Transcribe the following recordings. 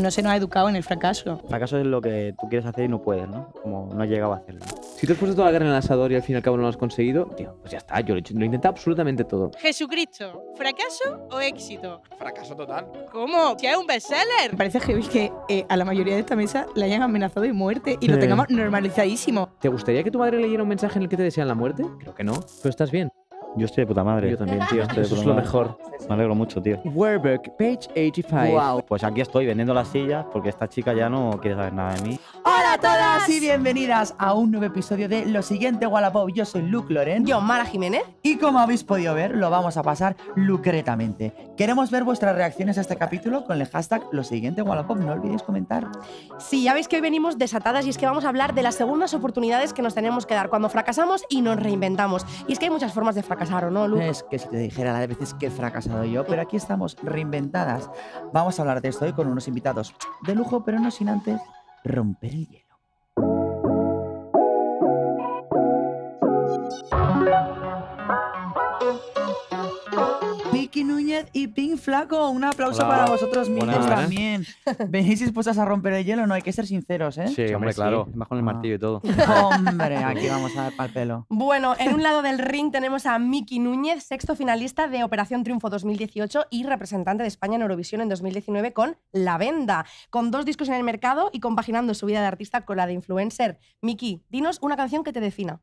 no se nos ha educado en el fracaso. Fracaso es lo que tú quieres hacer y no puedes, ¿no? Como no has llegado a hacerlo. Si te has puesto toda la carne en el asador y al fin y al cabo no lo has conseguido, tío, pues ya está, yo lo he, intentado absolutamente todo. Jesucristo, ¿fracaso o éxito? Fracaso total. ¿Cómo? Si es un bestseller. Me parece que eh, a la mayoría de esta mesa le hayan amenazado de muerte y lo tengamos normalizadísimo. ¿Te gustaría que tu madre leyera un mensaje en el que te desean la muerte? Creo que no, pero estás bien. Yo estoy de puta madre. Yo también, tío. Eso es lo mejor. Me alegro mucho, tío. Werberg, page 85. Pues aquí estoy vendiendo las sillas porque esta chica ya no quiere saber nada de mí. Hola a todas y bienvenidas a un nuevo episodio de Lo Siguiente Wallapop. Yo soy Luke Loren. Yo, Mara Jiménez. Y como habéis podido ver, lo vamos a pasar lucretamente. Queremos ver vuestras reacciones a este capítulo con el hashtag Lo Siguiente Wallapop. No olvidéis comentar. Sí, ya veis que hoy venimos desatadas y es que vamos a hablar de las segundas oportunidades que nos tenemos que dar cuando fracasamos y nos reinventamos. Y es que hay muchas formas de fracasar no, Es que si te dijera las veces que he fracasado yo, pero aquí estamos reinventadas. Vamos a hablar de esto hoy con unos invitados de lujo, pero no sin antes romper el Miki Núñez y Pink Flaco. Un aplauso para vosotros mismos también. ¿Venís dispuestas a romper el hielo? No, hay que ser sinceros, ¿eh? Sí, hombre, claro. Más con el martillo y todo. Ah. Hombre, aquí vamos a dar pal pelo. Bueno, en un lado del ring tenemos a Miki Núñez, sexto finalista de Operación Triunfo 2018 y representante de España en Eurovisión en 2019 con La Venda. Con dos discos en el mercado y compaginando su vida de artista con la de influencer. Miki, dinos una canción que te defina.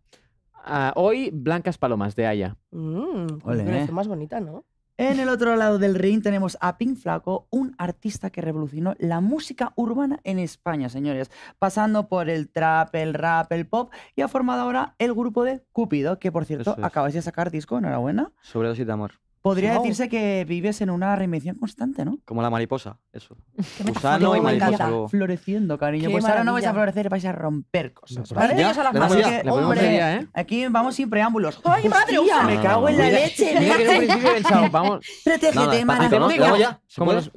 Ah, hoy, Blancas Palomas de Aya. Mm, parece más bonita, ¿no? En el otro lado del ring tenemos a Pink Flaco, un artista que revolucionó la música urbana en España, señores, pasando por el trap, el rap, el pop y ha formado ahora el grupo de Cúpido, que por cierto acabas de sacar disco, enhorabuena. Sobre dos y de amor. Podría decirse que vives en una reinvención constante, ¿no? Como la mariposa, eso. Gusano y mariposa. Floreciendo, cariño. pues ahora no vais a florecer, vais a romper cosas. ¿vale? a las le ya, que, ¿eh? Aquí vamos sin preámbulos. ¡Ay, madre! me cago en la leche. Mira que en principio vamos. Protégete, mana.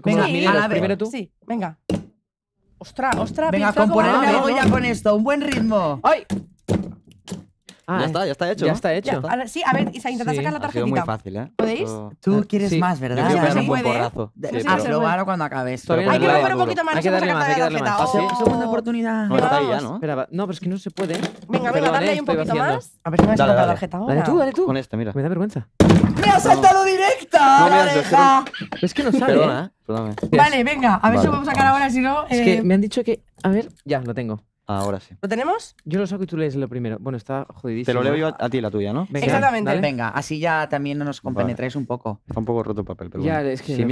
Venga, mira, primero tú. Sí, venga. Ostras, ostras. Venga, componerme algo ya con esto. Un buen ritmo. ¡Ay! ya está, ya está hecho. Ya está hecho. a sí, a ver, Isa, intenta sacar la Ha Es muy fácil, ¿eh? ¿Podéis? Tú eh, quieres más, ¿verdad? quiero puede. Sí, cuando acabes. Hay que romper un poquito más. Hay que darle más, hay que darle más. Ah, segunda oportunidad. No ¿no? pero es que no se puede. Venga, venga, dale eh, ahí un poquito más. A ver si me has Dale, la tarjeta ahora. Dale tú, dale tú. Con esta, mira. Me da vergüenza. ¡Me ha saltado directa! Es que no sale. Perdona, ¿eh? eh Perdóname. Vale, venga, a ver si lo lo a sacar ahora, si no. Es que me han dicho que. A ver, ya, lo tengo. Ahora sí. ¿Lo tenemos? Yo lo saco y tú lees lo primero. Bueno, está jodidísimo. Te lo leo yo a, ti la tuya, ¿no? Exactamente. Venga, así ya también nos compenetráis un poco. Está un poco roto el papel, pero bueno. Eh, si,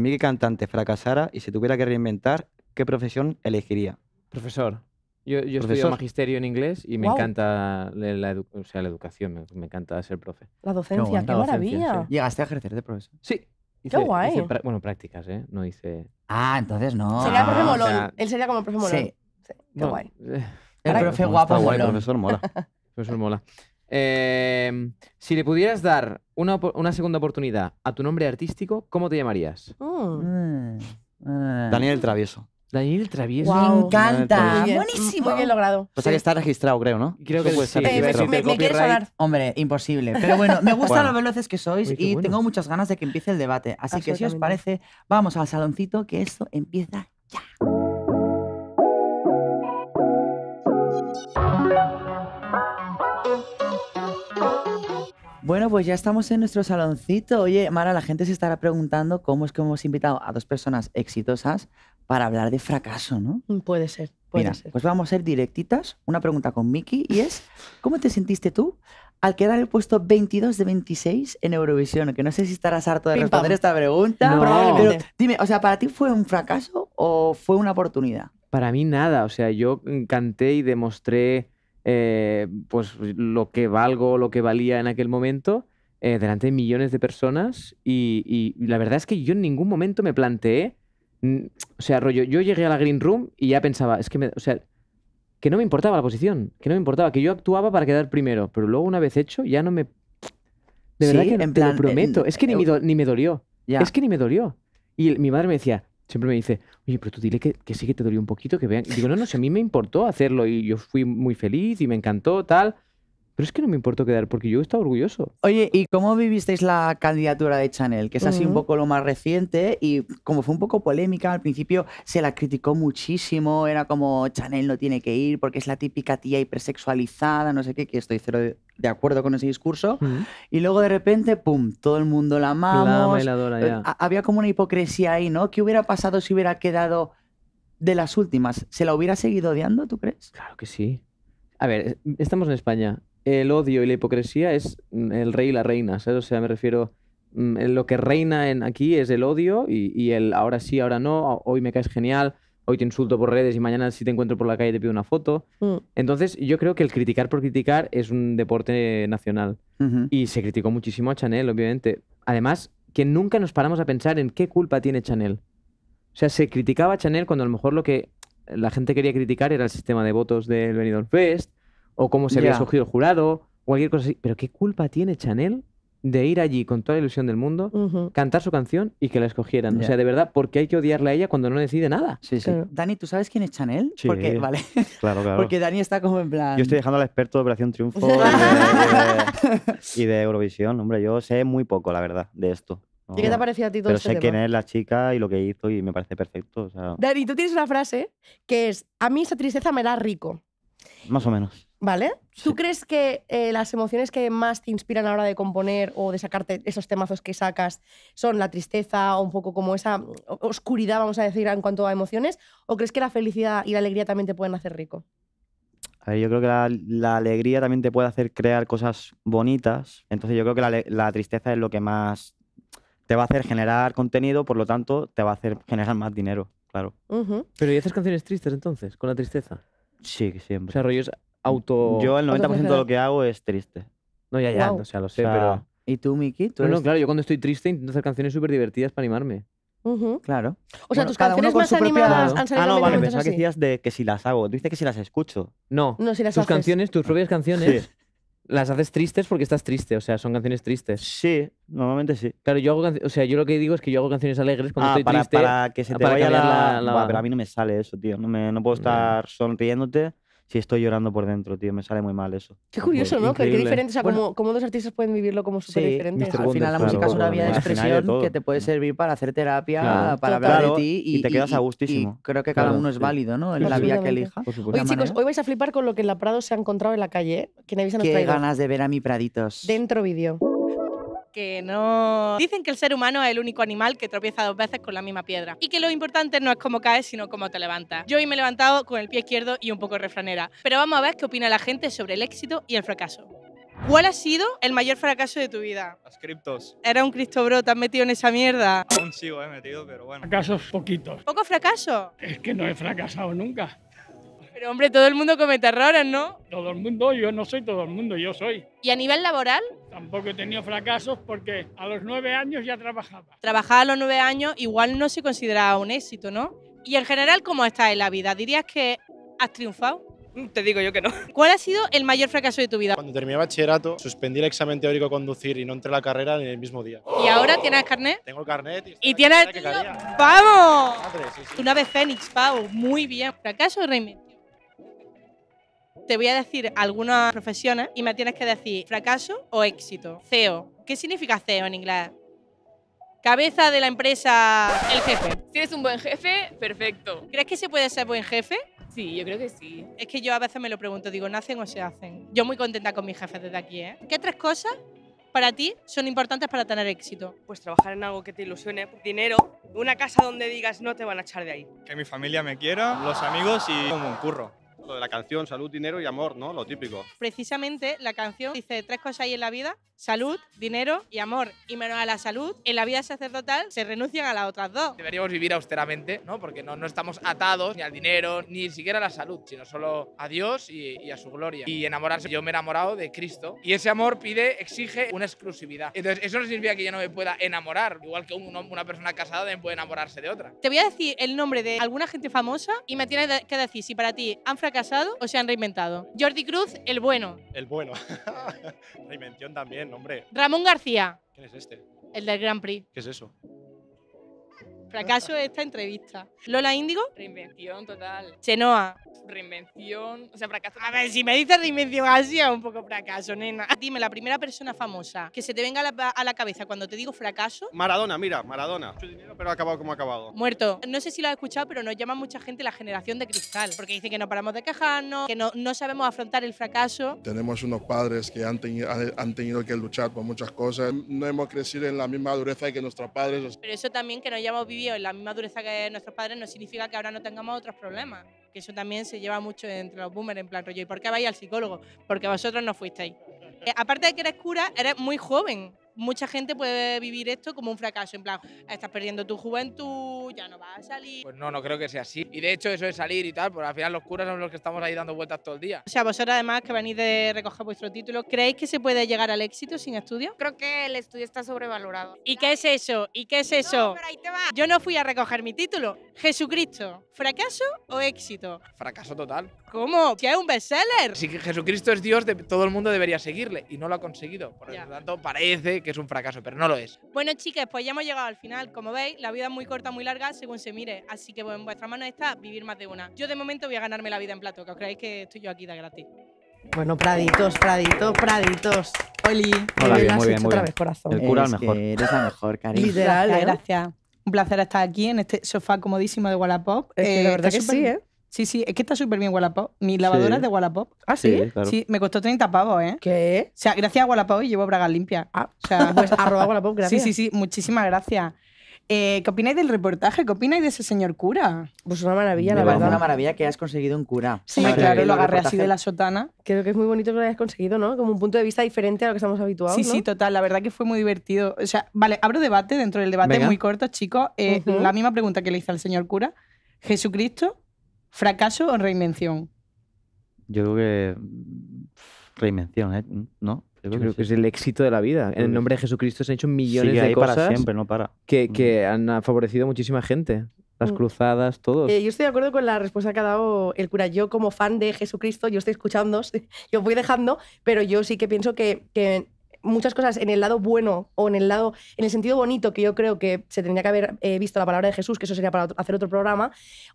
Mickey cantante fracasara y se tuviera que reinventar, ¿qué profesión elegiría? Profesor. Yo, yo estudio magisterio en inglés y me encanta la, o sea, la educación, me, encanta ser profe. La docencia, qué, maravilla. ¿Llegaste a ejercer de profesor? Sí, Qué guay. bueno, prácticas, ¿eh? No hice. Ah, entonces no. Sería el profe ah, Molón. Él sería como el profe Molón. Sí qué guay. el eh, guapo. profesor mola. profesor mola. Eh, si le pudieras dar una, segunda oportunidad a tu nombre artístico, ¿cómo te llamarías? Mm. Eh, Daniel Travieso. Daniel Travieso. Me encanta. Buenísimo. bien logrado. O sea que está registrado, creo, ¿no? Creo que me, quieres Hombre, imposible. Pero bueno, me gustan lo los veloces que sois y tengo muchas ganas de que empiece el debate. Así que si os parece, vamos al saloncito que esto empieza ya. Bueno, pues ya estamos en nuestro saloncito. Oye, Mara, la gente se estará preguntando cómo es que hemos invitado a dos personas exitosas para hablar de fracaso, ¿no? Mm, puede ser, puede ser. Pues vamos a ser directitas. Una pregunta con Miki y es, ¿cómo te sentiste tú al quedar el puesto 22 de 26 en Eurovisión? Que no sé si estarás harto de responder esta pregunta. No. dime, o sea, ¿para ti fue un fracaso o fue una oportunidad? Para mí nada, o sea, yo canté y demostré eh, pues lo que valgo, lo que valía en aquel momento, eh, delante de millones de personas. Y, la verdad es que yo en ningún momento me planteé, mm, o sea, rollo, yo llegué a la Green Room y ya pensaba, es que o sea, que no me importaba la posición, que no me importaba, que yo actuaba para quedar primero, pero luego una vez hecho ya no me... De verdad que lo eh, prometo, es que ni, me, dolió, es que ni me dolió. Y mi madre me decía, siempre me dice, oye, pero tú dile que, sí que te dolió un poquito, que vean. Y digo, no, no, si a mí me importó hacerlo y yo fui muy feliz y me encantó, tal. Pero es que no me importa quedar porque yo estaba orgulloso. Oye, ¿y cómo vivisteis la candidatura de Chanel? Que es así un poco lo más reciente y como fue un poco polémica, al principio se la criticó muchísimo, era como Chanel no tiene que ir porque es la típica tía hipersexualizada, no sé qué, que estoy cero de acuerdo con ese discurso. Y luego de repente, pum, todo el mundo la amamos. Eh, había como una hipocresía ahí, ¿no? ¿Qué hubiera pasado si hubiera quedado de las últimas? ¿Se la hubiera seguido odiando, tú crees? Claro que sí. A ver, estamos en España el odio y la hipocresía es mm, el rey y la reina, ¿sabes? O sea, me refiero, mm, lo que reina en aquí es el odio y, el ahora sí, ahora no, hoy me caes genial, hoy te insulto por redes y mañana si te encuentro por la calle te pido una foto. Mm. Entonces, yo creo que el criticar por criticar es un deporte nacional. Y se criticó muchísimo a Chanel, obviamente. Además, que nunca nos paramos a pensar en qué culpa tiene Chanel. O sea, se criticaba a Chanel cuando a lo mejor lo que la gente quería criticar era el sistema de votos del Benidorm Fest, o cómo se había escogido el jurado, o cualquier cosa así. Pero ¿qué culpa tiene Chanel de ir allí con toda la ilusión del mundo, cantar su canción y que la escogieran. O sea, de verdad, ¿por qué hay que odiarla a ella cuando no decide nada. Sí, sí. Dani, ¿tú sabes quién es Chanel? Sí. Porque, vale. Claro, claro. Porque Dani está como en plan. Yo estoy dejando al experto de Operación Triunfo y, de, Eurovisión. Hombre, yo sé muy poco, la verdad, de esto. ¿Y qué te ha parecido a ti todo Pero este sé quién es la chica y lo que hizo y me parece perfecto. Dani, tú tienes una frase que es: A mí esa tristeza me da rico. Más o menos. ¿Vale? ¿Tú crees que eh, las emociones que más te inspiran a la hora de componer o de sacarte esos temazos que sacas son la tristeza o un poco como esa oscuridad, vamos a decir, en cuanto a emociones? ¿O crees que la felicidad y la alegría también te pueden hacer rico? A ver, yo creo que la, alegría también te puede hacer crear cosas bonitas. Entonces yo creo que la, tristeza es lo que más te va a hacer generar contenido, por lo tanto te va a hacer generar más dinero, claro. Pero ¿y haces canciones tristes entonces, con la tristeza? Sí, siempre. O sea, rollos yo el 90% de lo que hago es triste. No, ya, ya, o sea, lo sé, pero. ¿Y tú, Miki? No, claro, yo cuando estoy triste intento hacer canciones súper divertidas para animarme. Claro. O sea, tus canciones más animadas han salido Ah, no, vale, pensaba que decías de que si las hago. Tú dices que si las escucho. No, No, si las tus canciones, tus propias canciones, las haces tristes porque estás triste, o sea, son canciones tristes. Sí, normalmente sí. Claro, yo hago o sea, yo lo que digo es que yo hago canciones alegres cuando ah, estoy para, triste. para que se ah, te vaya la... la- pero a mí no me sale eso, tío. No, me, no puedo estar sonriéndote si estoy llorando por dentro, tío. Me sale muy mal eso. Qué curioso, ¿no? Qué diferente. O sea, como, dos artistas pueden vivirlo como súper sí, Al final, la música es una vía de expresión que te puede servir para hacer terapia, para hablar de ti. Y, te quedas a gustísimo. creo que cada uno es válido, ¿no? En la vía que elija. Oye, chicos, ¿eh? hoy vais a flipar con lo que en la Prado se ha encontrado en la calle. ¿Quién Qué ganas de ver a mi Praditos. Dentro vídeo que no... Dicen que el ser humano es el único animal que tropieza dos veces con la misma piedra y que lo importante no es cómo caes, sino cómo te levantas. Yo hoy me he levantado con el pie izquierdo y un poco refranera, pero vamos a ver qué opina la gente sobre el éxito y el fracaso. ¿Cuál ha sido el mayor fracaso de tu vida? Las criptos. Era un Cristo te has metido en esa mierda. Aún sigo, he eh, metido, pero bueno. Fracasos poquitos. ¿Poco fracaso? Es que no he fracasado nunca. Pero hombre, todo el mundo comete errores, ¿no? Todo el mundo, yo no soy todo el mundo, yo soy. ¿Y a nivel laboral? Tampoco he tenido fracasos porque a los nueve años ya trabajaba. Trabajaba a los nueve años igual no se consideraba un éxito, ¿no? Y en general, ¿cómo estás en la vida? ¿Dirías que has triunfado? Mm, te digo yo que no. ¿Cuál ha sido el mayor fracaso de tu vida? Cuando terminé bachillerato, suspendí el examen teórico conducir y no entré a la carrera en el mismo día. ¿Y ahora tienes carnet? Tengo el carnet. ¿Y, tienes el... ¡Vamos! Una vez Fénix, Pau. Muy bien. ¿Fracaso o reinvento? te voy a decir algunas profesiones y me tienes que decir fracaso o éxito. CEO. ¿Qué significa CEO en inglés? Cabeza de la empresa, el jefe. Si eres un buen jefe, perfecto. ¿Crees que se puede ser buen jefe? Sí, yo creo que sí. Es que yo a veces me lo pregunto, digo, ¿nacen o se hacen? Yo muy contenta con mis jefes desde aquí, ¿eh? ¿Qué tres cosas para ti son importantes para tener éxito? Pues trabajar en algo que te ilusione, dinero, una casa donde digas no te van a echar de ahí. Que mi familia me quiera, los amigos y un buen curro de la canción, salud, dinero y amor, ¿no? Lo típico. Precisamente la canción dice tres cosas ahí en la vida, salud, dinero y amor. Y menos a la salud, en la vida sacerdotal se renuncian a las otras dos. Deberíamos vivir austeramente, ¿no? Porque no, no estamos atados ni al dinero, ni siquiera a la salud, sino solo a Dios y, a su gloria. Y enamorarse. Yo me he enamorado de Cristo. Y ese amor pide, exige una exclusividad. Entonces, eso no significa que yo no me pueda enamorar. Igual que una persona casada también puede enamorarse de otra. Te voy a decir el nombre de alguna gente famosa y me tienes que decir si para ti han fracasado fracasado o se han reinventado? Jordi Cruz, el bueno. El bueno. Reinvención también, hombre. Ramón García. ¿Quién es este? El del Grand Prix. ¿Qué es eso? Fracaso de esta entrevista. Lola Índigo. Reinvención total. Chenoa. Reinvención. O sea, fracaso. A ver, si me dices reinvención así es un poco fracaso, nena. Dime, la primera persona famosa que se te venga a la, cabeza cuando te digo fracaso. Maradona, mira, Maradona. Mucho dinero, pero ha acabado como ha acabado. Muerto. No sé si lo has escuchado, pero nos llama mucha gente la generación de cristal. Porque dice que no paramos de quejarnos, que no, sabemos afrontar el fracaso. Tenemos unos padres que han tenido, han tenido que luchar por muchas cosas. No hemos crecido en la misma dureza que nuestros padres. Pero eso también que nos llama en la misma dureza que nuestros padres no significa que ahora no tengamos otros problemas. Que eso también se lleva mucho entre los boomers, en plan rollo. ¿Y por qué vais al psicólogo? Porque vosotros no fuisteis. Eh, aparte de que eres cura, eres muy joven. Mucha gente puede vivir esto como un fracaso, en plan, estás perdiendo tu juventud, ya no a salir. Pues no, no creo que sea así. Y de hecho eso es salir y tal, porque al final los curas son los que estamos ahí dando vueltas todo el día. O sea, vosotros además que venís de recoger vuestro título, ¿creéis que se puede llegar al éxito sin estudio? Creo que el estudio está sobrevalorado. ¿Y qué es eso? ¿Y qué es eso? Yo no fui a recoger mi título. Jesucristo, ¿fracaso o éxito? Fracaso total. ¿Cómo? ¡Que es un bestseller. Si Jesucristo es Dios, todo el mundo debería seguirle y no lo ha conseguido. Por lo tanto, parece que es un fracaso, pero no lo es. Bueno, chicas, pues ya hemos llegado al final. Como veis, la vida es muy corta, muy larga según se mire. Así que en vuestras manos está vivir más de una. Yo de momento voy a ganarme la vida en plato, que os creáis que estoy yo aquí de gratis. Bueno, Praditos, Praditos, Praditos. Oli. Hola, bien, muy bien, Vez, corazón. El cura es mejor. eres la mejor, cariño. Literal, ¿eh? gracias, Un placer estar aquí en este sofá comodísimo de Wallapop. Es que la eh, verdad que sí, ¿eh? Sí, sí, es que está súper bien Wallapop. Mi lavadora es de Wallapop. Ah, sí. Sí, claro. sí, me costó 30 pavos, ¿eh? ¿Qué? O sea, gracias a Wallapop llevo bragas limpias. Ah, o sea, pues Wallapop, gracias. Sí, sí, sí, muchísimas gracias. Eh, ¿Qué opináis del reportaje? ¿Qué opináis de ese señor cura? Pues una maravilla, la verdad. una maravilla que hayas conseguido un cura. Sí, claro, lo agarré así de la sotana. Creo que es muy bonito que lo hayas conseguido, ¿no? Como un punto de vista diferente a lo que estamos habituados. Sí, sí, total. La verdad que fue muy divertido. O sea, vale, abro debate dentro del debate muy corto, chicos. Eh, la misma pregunta que le hice al señor cura. ¿Jesucristo, fracaso o reinvención? Yo creo que mm, reinvención, ¿eh? ¿no? Yo creo, que, es el éxito de la vida. En el nombre de Jesucristo se han hecho millones de cosas para siempre, no para. Mm. Que, han favorecido muchísima gente. Las mm. cruzadas, todo. Eh, yo estoy de acuerdo con la respuesta que ha dado el cura. Yo, como fan de Jesucristo, yo estoy escuchando, yo voy dejando, pero yo sí que pienso que muchas cosas en el lado bueno o en el lado, en el sentido bonito que yo creo que se tendría que haber eh, visto la palabra de Jesús, que eso sería para hacer otro programa,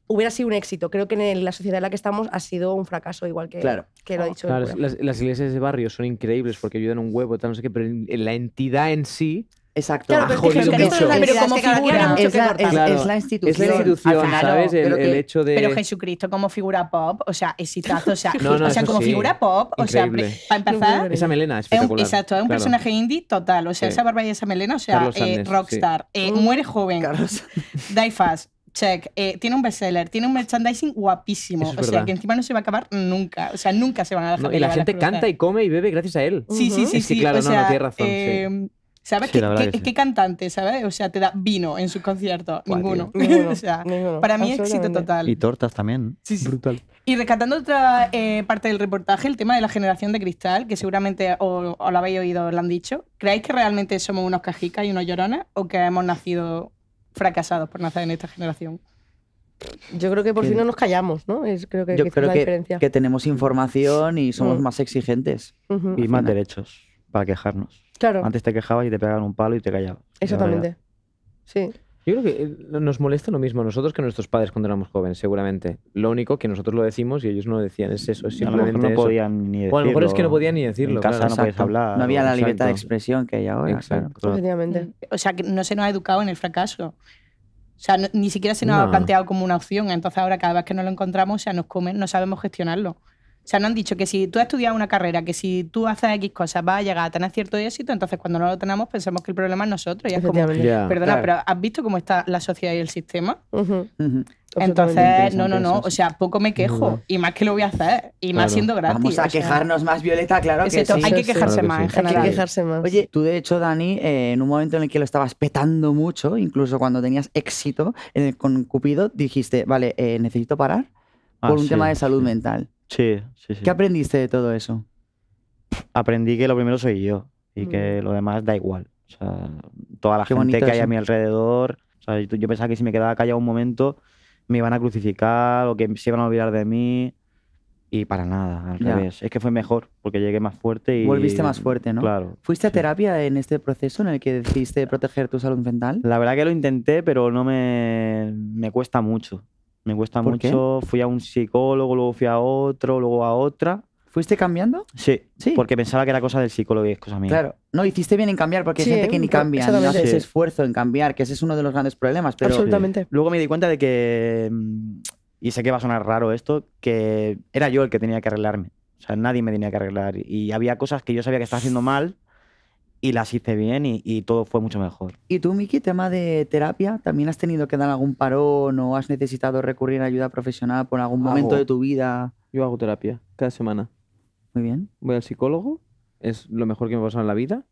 hubiera sido un éxito. Creo que en la sociedad en la que estamos ha sido un fracaso, igual que, lo ha dicho. las, las, iglesias de barrio son increíbles porque ayudan un huevo, tal, no sé pero la entidad en sí Exacto. pero, pero como figura es la, la, institución. Es la institución, ¿sabes? El, hecho de... Pero Jesucristo como figura pop, o sea, exitazo, o sea, o sea como figura pop, o sea, para empezar... Esa melena es espectacular. exacto, es un personaje indie total, o sea, esa barba y esa melena, o sea, eh, rockstar, eh, muere joven, Carlos. die fast, check, eh, tiene un bestseller, tiene un merchandising guapísimo. o sea, que encima no se va a acabar nunca. O sea, nunca se van a dejar. y la gente canta y come y bebe gracias a él. Sí, sí, sí. claro, no, tiene razón. Em, ¿Sabes? ¿Qué, cantante, sabes? O sea, te da vino en sus conciertos. Ninguno. o sea, Para mí éxito total. Y tortas también. Sí, Brutal. Y rescatando otra eh, parte del reportaje, el tema de la generación de cristal, que seguramente os, lo habéis oído, lo han dicho. ¿Creéis que realmente somos unos cajicas y unos llorones o que hemos nacido fracasados por nacer en esta generación? Yo creo que por fin no nos callamos, ¿no? Es, creo que, yo creo que, tenemos información y somos mm. más exigentes. Y más derechos para quejarnos. Antes te quejabas y te pegaban un palo y te callabas. Exactamente. Sí. Yo creo que eh, nos molesta lo mismo nosotros que nuestros padres cuando éramos jóvenes, seguramente. Lo único que nosotros lo decimos y ellos no lo decían, es eso, es simplemente. no, podían ni decirlo. O a lo mejor es que no podían ni decirlo. En casa no podías hablar. No había la libertad de expresión que hay ahora. Exacto. O sea, que no se nos ha educado en el fracaso. O sea, ni siquiera se nos ha planteado como una opción. Entonces, ahora cada vez que no lo encontramos, o sea, nos comen, no sabemos gestionarlo. O sea, no han dicho que si tú has estudiado una carrera, que si tú haces X cosas vas a llegar a tener cierto éxito, entonces cuando no lo tenemos pensamos que el problema es nosotros. Y es como, perdona, pero ¿has visto cómo está la sociedad y el sistema? Entonces, no, no, no, o sea, poco me quejo y más que lo voy a hacer y más siendo gratis. Vamos a quejarnos más, Violeta, claro que sí. Hay que quejarse más, en general. Hay que quejarse más. Oye, tú de hecho, Dani, eh, en un momento en el que lo estabas petando mucho, incluso cuando tenías éxito en eh, el, con Cupido, dijiste, vale, eh, necesito parar ah, por un tema de salud mental. Sí, sí, sí. ¿Qué aprendiste de todo eso? Aprendí que lo primero soy yo y mm. que lo demás da igual. O sea, toda la gente que hay a mi alrededor. O sea, yo pensaba que si me quedaba callado un momento me iban a crucificar o que se iban a olvidar de mí. Y para nada, al revés. Es que fue mejor, porque llegué más fuerte y... Volviste más fuerte, ¿no? Claro. ¿Fuiste a terapia en este proceso en el que decidiste proteger tu salud mental? La verdad que lo intenté, pero no me... me cuesta mucho. Me cuesta mucho. Fui a un psicólogo, luego fui a otro, luego a otra. ¿Fuiste cambiando? Sí, sí. Porque pensaba que era cosa del psicólogo y es cosa mía. Claro. No, hiciste bien en cambiar porque hay gente que ni cambia, no hace ese esfuerzo en cambiar, que ese es uno de los grandes problemas. Pero Absolutamente. Luego me di cuenta de que, mm, y sé que va a sonar raro esto, que era yo el que tenía que arreglarme. O sea, nadie me tenía que arreglar. Y había cosas que yo sabía que estaba haciendo mal y las hice bien y, todo fue mucho mejor. ¿Y tú, Miki, tema de terapia? ¿También has tenido que dar algún parón o has necesitado recurrir a ayuda profesional por algún momento de tu vida? Yo hago terapia cada semana. Muy bien. Voy al psicólogo, es lo mejor que me ha pasado en la vida.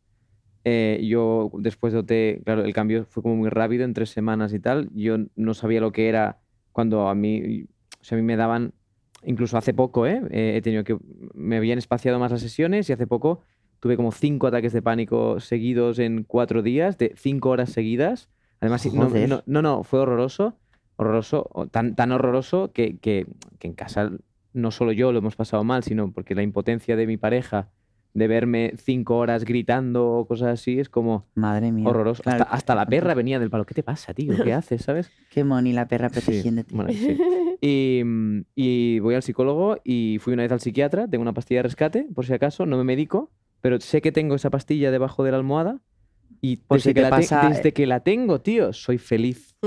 Eh, yo después de OT, claro, el cambio fue como muy rápido, en tres semanas y tal. Yo no sabía lo que era cuando a mí, o a mí me daban, incluso hace poco, ¿eh? ¿eh? he tenido que, me habían espaciado más las sesiones y hace poco Tuve como cinco ataques de pánico seguidos en cuatro días, de cinco horas seguidas. Además, no, no, fue horroroso, horroroso, tan, tan horroroso que, que, que, en casa no solo yo lo hemos pasado mal, sino porque la impotencia de mi pareja de verme cinco horas gritando o cosas así es como Madre mía. horroroso. Hasta, la perra venía del palo. ¿Qué te pasa, tío? ¿Qué haces, sabes? Qué moni la perra protegiéndote. Bueno, sí. Y, y voy al psicólogo y fui una vez al psiquiatra, tengo una pastilla de rescate, por si acaso, no me medico pero sé que tengo esa pastilla debajo de la almohada y pues desde, que la desde, eh. que la tengo, tío, soy feliz.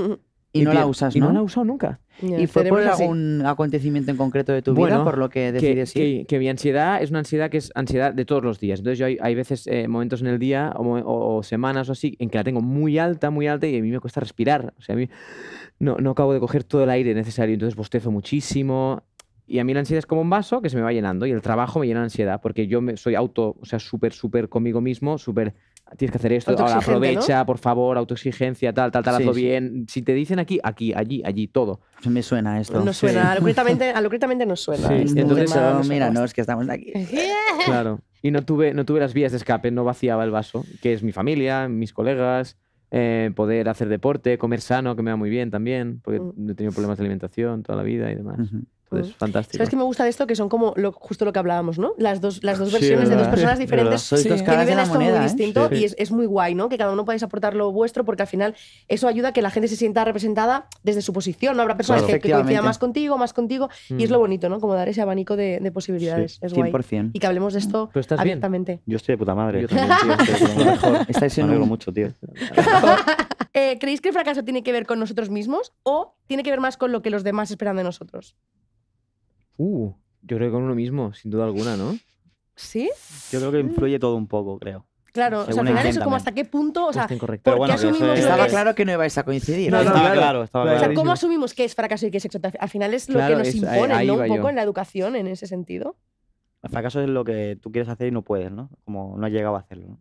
Y, no la usas, ¿no? Y no la he usado nunca. ¿Y fue por algún acontecimiento en concreto de tu vida por lo que decides que, Que, mi ansiedad es una ansiedad que es ansiedad de todos los días. Entonces yo hay, veces, eh, momentos en el día o, semanas o así, en que la tengo muy alta, muy alta y a mí me cuesta respirar. O sea, a mí no, no acabo de coger todo el aire necesario. Entonces bostezo muchísimo, y a mí la ansiedad es como un vaso que se me va llenando y el trabajo me llena de ansiedad porque yo me, soy auto, o sea, súper, súper conmigo mismo, súper, tienes que hacer esto, aprovecha, por favor, autoexigencia, tal, tal, tal, hazlo bien. Si te dicen aquí, aquí, allí, allí, todo. Me suena esto. No suena, a lo críticamente no suena. Entonces, mira, no, es que estamos aquí. claro. Y no tuve, no tuve las vías de escape, no vaciaba el vaso, que es mi familia, mis colegas, eh, poder hacer deporte, comer sano, que me va muy bien también, porque mm. he tenido problemas de alimentación toda la vida y demás. Entonces, mm. fantástico. ¿Sabes que me gusta de esto? Que son como justo lo que hablábamos, ¿no? Las dos, las dos versiones de dos personas diferentes que viven esto muy ¿eh? distinto y es, muy guay, ¿no? Que cada uno podáis aportar lo vuestro porque al final eso ayuda a que la gente se sienta representada desde su posición, ¿no? Habrá personas que, coincidan más contigo, más contigo y es mm. lo bonito, ¿no? Como dar ese abanico de, posibilidades. Es guay. 100%. Y que hablemos de esto abiertamente. Yo estoy de puta madre. Yo también, tío, estoy Estáis siendo... mucho, tío. Eh, ¿Creéis que el fracaso tiene que ver con nosotros mismos o tiene que ver más con lo que los demás esperan de nosotros? Uh, yo creo que con uno mismo, sin duda alguna, ¿no? ¿Sí? Yo creo que influye todo un poco, creo. Claro, o sea, al final eso como hasta qué punto, o sea, pues ¿por qué asumimos Estaba claro que no ibais a coincidir. No, ¿eh? estaba claro, estaba claro. O sea, ¿cómo asumimos qué es fracaso y qué es éxito? Al final es lo que nos es, ¿no? Un poco en la educación, en ese sentido. El fracaso es lo que tú quieres hacer y no puedes, ¿no? Como no has llegado a hacerlo,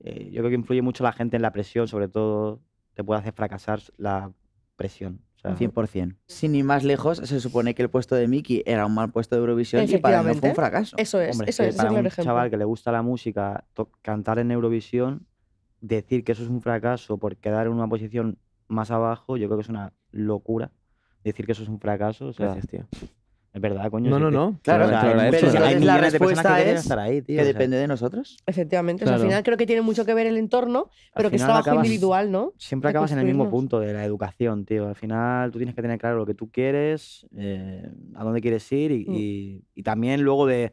eh, yo creo que influye mucho la gente en la presión, sobre todo te puede hacer fracasar la presión. O sea, 100%. Sin ni más lejos, se supone que el puesto de Mickey era un mal puesto de Eurovisión y para mí fue un fracaso. Eso es, eso es. para un chaval que le gusta la música, cantar en Eurovisión, decir que eso es un fracaso por quedar en una posición más abajo, yo creo que es una locura. Decir que eso es un fracaso, o sea, verdad, coño. No, no, no. Claro, la respuesta es que depende de nosotros. Efectivamente. al final creo que tiene mucho que ver el entorno, pero que es trabajo individual, ¿no? Siempre acabas en el mismo punto de la educación, tío. Al final tú tienes que tener claro lo que tú quieres, eh, a dónde quieres ir mm. y, también luego de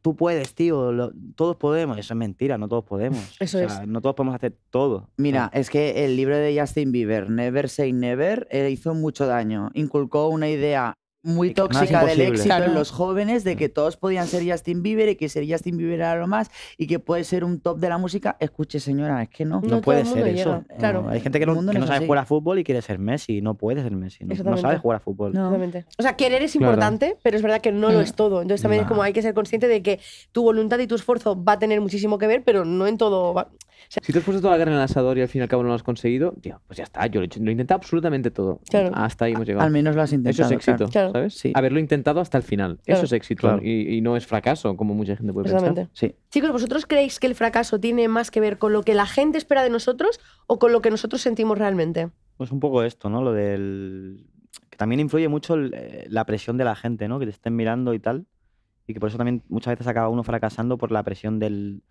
tú puedes, tío, todos podemos. Eso es mentira, no todos podemos. Eso es. No todos podemos hacer todo. Mira, es que el libro de Justin Bieber, Never Say Never, eh, hizo mucho daño. Inculcó una idea muy tóxica del éxito en los jóvenes, de que mm. todos podían ser Justin Bieber y que ser Justin Bieber era lo más y que puede ser un top de la música. Escuche, señora, es que no. No, puede ser eso. hay gente que, no, sabe jugar a fútbol y quiere ser Messi. No puede ser Messi. No, sabe jugar a fútbol. O sea, querer es importante, pero es verdad que no lo mm. es todo. Entonces también es como hay que ser consciente de que tu voluntad y tu esfuerzo va a tener muchísimo que ver, pero no en todo. si te has puesto toda la carne en el asador y al fin y al cabo no lo has conseguido, pues ya está. Yo lo he, intentado absolutamente todo. Hasta ahí hemos llegado. Al menos lo has intentado. Eso es éxito. Sí. Haberlo intentado hasta el final. Eso es éxito y, no es fracaso, como mucha gente puede pensar. Sí. Chicos, ¿vosotros creéis que el fracaso tiene más que ver con lo que la gente espera de nosotros o con lo que nosotros sentimos realmente? Pues un poco esto, ¿no? Lo del... Que también influye mucho eh, la presión de la gente, ¿no? Que te estén mirando y tal. Y que por eso también muchas veces acaba uno fracasando por la presión del,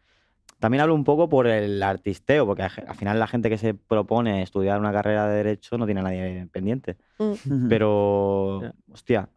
también hablo un poco por el artisteo, porque al final la gente que se propone estudiar una carrera de derecho no tiene a nadie pendiente. Mm. Pero, hostia,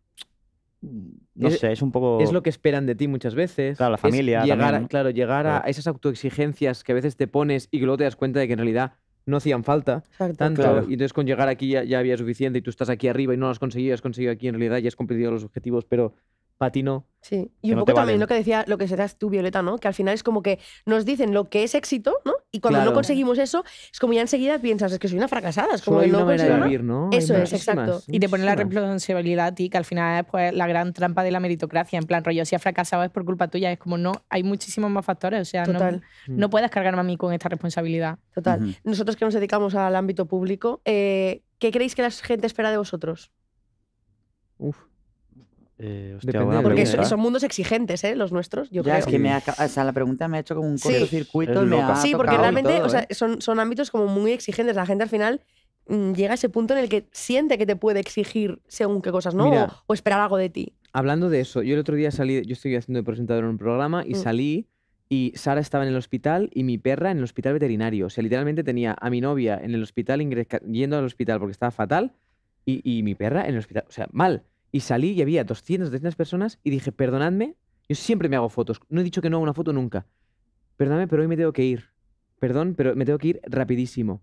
no sé, es un poco... Es lo que esperan de ti muchas veces. Claro, la familia. llegar, Claro, llegar a esas autoexigencias que a veces te pones y que luego te das cuenta de que en realidad no hacían falta tanto. Y entonces con llegar aquí ya, había suficiente y tú estás aquí arriba y no lo has conseguido, has conseguido aquí en realidad y has cumplido los objetivos, pero patinó. Sí, y un poco también lo que decía, lo que decías tú, Violeta, ¿no? Que al final es como que nos dicen lo que es éxito, ¿no? Y cuando no conseguimos eso, es como ya enseguida piensas, es que soy una fracasada, es como el no vivir, ¿no? Eso es, exacto. Y te pone la responsabilidad a ti, que al final es pues, la gran trampa de la meritocracia, en plan, rollo, si has fracasado es por culpa tuya, es como no, hay muchísimos más factores, o sea, No, no, mm. puedes cargarme a mí con esta responsabilidad. Total. Nosotros que nos dedicamos al ámbito público, eh, ¿qué creéis que la gente espera de vosotros? Uf. Eh, porque son, mundos exigentes, ¿eh? Los nuestros, yo creo. que la pregunta me ha hecho como un cortocircuito Sí, porque realmente ¿eh? son, son ámbitos como muy exigentes. La gente al final mm, llega a ese punto en el que siente que te puede exigir según qué cosas, ¿no? o, esperar algo de ti. Hablando de eso, yo el otro día salí, yo estoy haciendo de presentador en un programa y mm. salí y Sara estaba en el hospital y mi perra en el hospital veterinario. O sea, literalmente tenía a mi novia en el hospital yendo al hospital porque estaba fatal y, y mi perra en el hospital, o sea, mal. Y salí y había 200, 200 personas y dije, perdonadme, yo siempre me hago fotos. No he dicho que no a una foto nunca. Perdóname, pero hoy me tengo que ir. Perdón, pero me tengo que ir rapidísimo.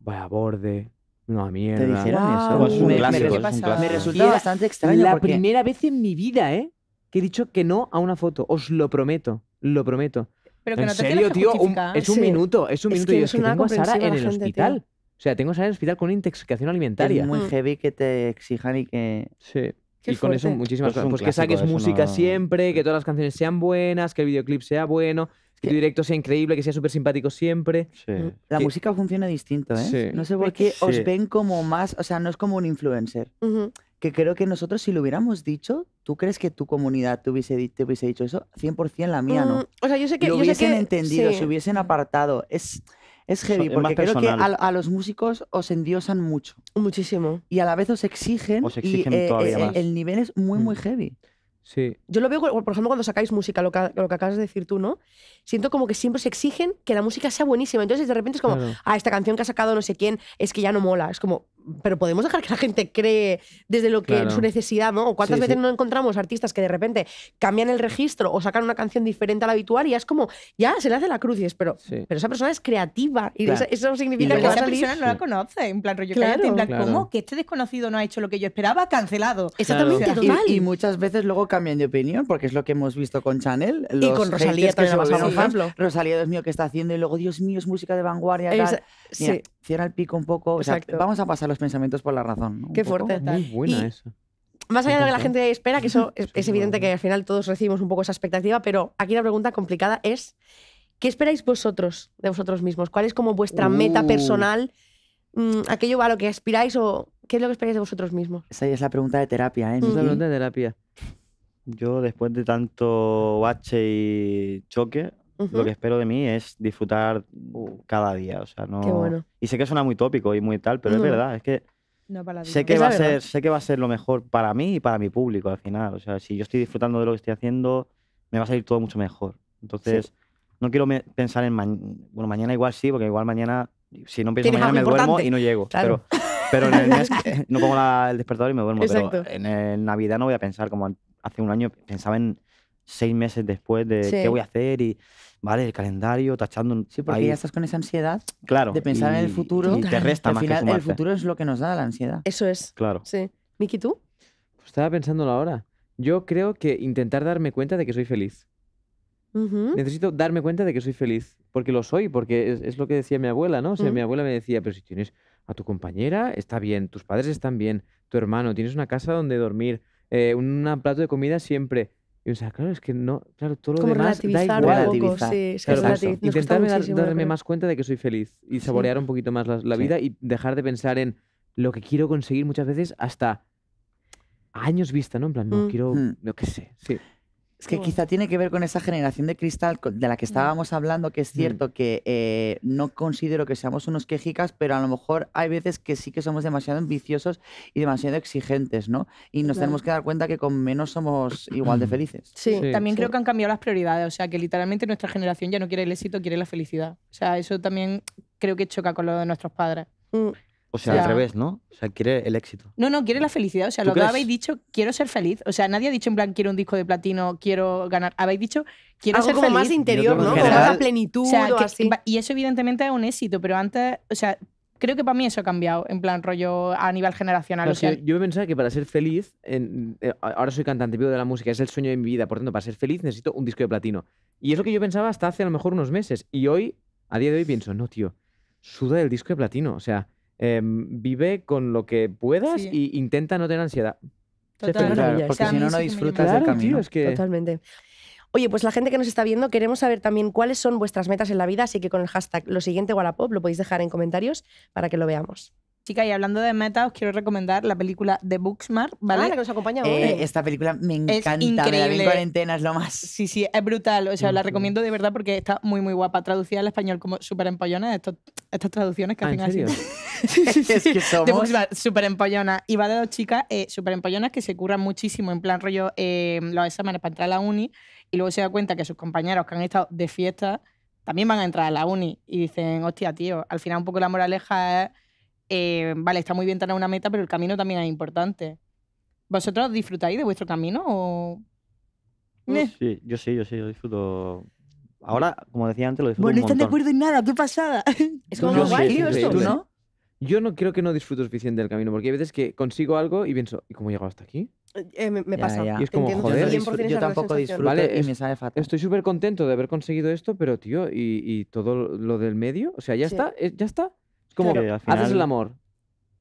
Vaya borde. No, mierda. Te dijeron eso. Pues me, clásico, bastante extraño. La primera vez en mi vida, ¿eh? Que he dicho que no a una foto. Os lo prometo. Lo prometo. Pero que ¿En no te serio, tío? es un minuto. Es un minuto. es, en el hospital. O sea, tengo que salir al hospital con una intoxicación alimentaria. Es muy mm. heavy que te exijan y que... Sí. y con eso muchísimas cosas. pues que saques música siempre, que todas las canciones sean buenas, que el videoclip sea bueno, que tu directo sea increíble, que sea súper simpático siempre. Sí. Mm. La música funciona distinto, ¿eh? No sé por qué os ven como más, o sea, no es como un influencer. Que creo que nosotros, si lo hubiéramos dicho, ¿tú crees que tu comunidad te hubiese, te hubiese dicho eso? 100% la mía, ¿no? Mm, o sea, yo sé que... Lo hubiesen entendido, se hubiesen apartado. Es es heavy, porque creo que a, los músicos os endiosan mucho. Muchísimo. Y a la vez os exigen. Os y, eh, eh, El nivel es muy, muy mm. heavy. Sí. Yo lo veo, por ejemplo, cuando sacáis música, lo que, acabas de decir tú, ¿no? Siento como que siempre se exigen que la música sea buenísima. Entonces, de repente es como, ah, esta canción que ha sacado no sé quién es que ya no mola. Es como, pero podemos dejar que la gente cree desde lo que su necesidad, ¿no? O cuántas veces no encontramos artistas que de repente cambian el registro o sacan una canción diferente a la habitual y es como, ya se le hace la cruz y es, pero, pero esa persona es creativa y eso, significa que esa persona no la conoce, en plan rollo en ¿cómo? Que este desconocido no ha hecho lo que yo esperaba, cancelado. Exactamente, total. Y, muchas veces luego cambian de opinión porque es lo que hemos visto con Chanel. y con Rosalía por ejemplo. Rosalía, es mío, que está haciendo y luego, Dios mío, es música de vanguardia. Tal. cierra el pico un poco. vamos a pasar pensamientos por la razón. Qué fuerte. Muy buena Más allá de lo que la gente espera, que eso es, evidente que al final todos recibimos un poco esa expectativa, pero aquí la pregunta complicada es, ¿qué esperáis vosotros de vosotros mismos? ¿Cuál es como vuestra meta uh. personal? Mm, aquello a lo que aspiráis o qué es lo que esperáis de vosotros mismos? Esa es la pregunta de terapia, ¿eh? Es la pregunta de terapia. Yo, después de tanto bache y choque, lo que espero de mí es disfrutar uh, cada día. O sea, no... Qué bueno. Y sé que suena muy tópico y muy tal, pero es verdad, es que sé que, va a ser, sé que va a ser lo mejor para mí y para mi público al final. O sea, si yo estoy disfrutando de lo que estoy haciendo, me va a salir todo mucho mejor. Entonces, no quiero pensar en... bueno, mañana igual sí, porque igual mañana, si no pienso mañana me duermo y no llego. Pero, en el mes no pongo el despertador y me duermo. Pero en Navidad no voy a pensar como hace un año pensaba en seis meses después de qué voy a hacer y, ¿vale? El calendario, tachando. Sí, porque ahí. ya estás con esa ansiedad claro, de pensar en el futuro. Y te resta Al final, el futuro es lo que nos da la ansiedad. Eso es. Claro. Sí. Miki, ¿tú? Pues estaba pensándolo ahora. Yo creo que intentar darme cuenta de que soy feliz. Necesito darme cuenta de que soy feliz, porque lo soy, porque es, lo que decía mi abuela, ¿no? O sea, mi abuela me decía, pero si tienes a tu compañera, está bien, tus padres están bien, tu hermano, tienes una casa donde dormir, eh, un plato de comida siempre, y o sea, claro, es que no, claro, todo lo demás da igual. sí, es que Intentarme darme más cuenta de que soy feliz y saborear un poquito más la, vida y dejar de pensar en lo que quiero conseguir muchas veces hasta años vista, ¿no? En plan, no mm. quiero, no mm. sé. Sí. Es que mm. quizá tiene que ver con esa generación de cristal de la que mm. estábamos hablando, que es mm. cierto que eh, no considero que seamos unos quejicas, pero a lo mejor hay veces que sí que somos demasiado ambiciosos y demasiado exigentes, ¿no? Y nos tenemos que dar cuenta que con menos somos igual de felices. Sí, también creo que han cambiado las prioridades, o sea, que literalmente nuestra generación ya no quiere el éxito, quiere la felicidad. O sea, eso también creo que choca con lo de nuestros padres. O sea, al revés, ¿no? O sea, quiere el éxito. No, no, quiere la felicidad. O sea, lo que habéis dicho, quiero ser feliz. O sea, nadie ha dicho en plan, quiero un disco de platino, quiero ganar. Habéis dicho, quiero Algo ser como feliz. más interior, ¿no? plenitud o, así. Y eso evidentemente es un éxito, pero antes, o sea, creo que para mí eso ha cambiado, en plan rollo a nivel generacional. o sea, yo, pensaba que para ser feliz, en, eh, ahora soy cantante vivo de la música, es el sueño de mi vida, por tanto, para ser feliz necesito un disco de platino. Y es lo que yo pensaba hasta hace a lo mejor unos meses. Y hoy, a día de hoy, pienso, no, tío, suda el disco de platino. O sea, Em, vive con lo que puedas e y intenta no tener ansiedad. porque si no, no disfrutas del camino. Totalmente. Oye, pues la gente que nos está viendo, queremos saber también cuáles son vuestras metas en la vida, así que con el hashtag lo siguiente Wallapop lo podéis dejar en comentarios para que lo veamos. Chica, y hablando de meta, os quiero recomendar la película The Booksmart, ah, ¿vale? la que os acompaña eh, esta película me encanta, es increíble. me la vi cuarentena, es lo más. Sí, sí, es brutal, o sea, la recomiendo de verdad porque está muy, muy guapa, traducida al español como súper empollona, estas traducciones que ah, hacen así. sí, es The Booksmart, súper empollona. Y va de dos chicas eh, súper empollonas que se curran muchísimo, en plan rollo, eh, los exámenes para entrar a la uni, y luego se da cuenta que sus compañeros que han estado de fiesta también van a entrar a la uni, y dicen, hostia, tío, al final un poco la moraleja es eh, vale, está muy bien tener una meta, pero el camino también es importante. ¿Vosotros disfrutáis de vuestro camino o...? Sí, yo sí, yo sí, yo disfruto Ahora, como decía antes, lo disfruto Bueno, no están de acuerdo en nada, qué pasada. Es como guay, no? Yo no creo que no disfruto suficiente del camino, porque hay veces que consigo algo y pienso, ¿y cómo he llegado hasta aquí? Eh, me, pasa. Y es como, joder, yo, tampoco disfruto me Estoy súper contento de haber conseguido esto, pero tío, y, todo lo del medio, o sea, ya está, ya está como, haces el amor.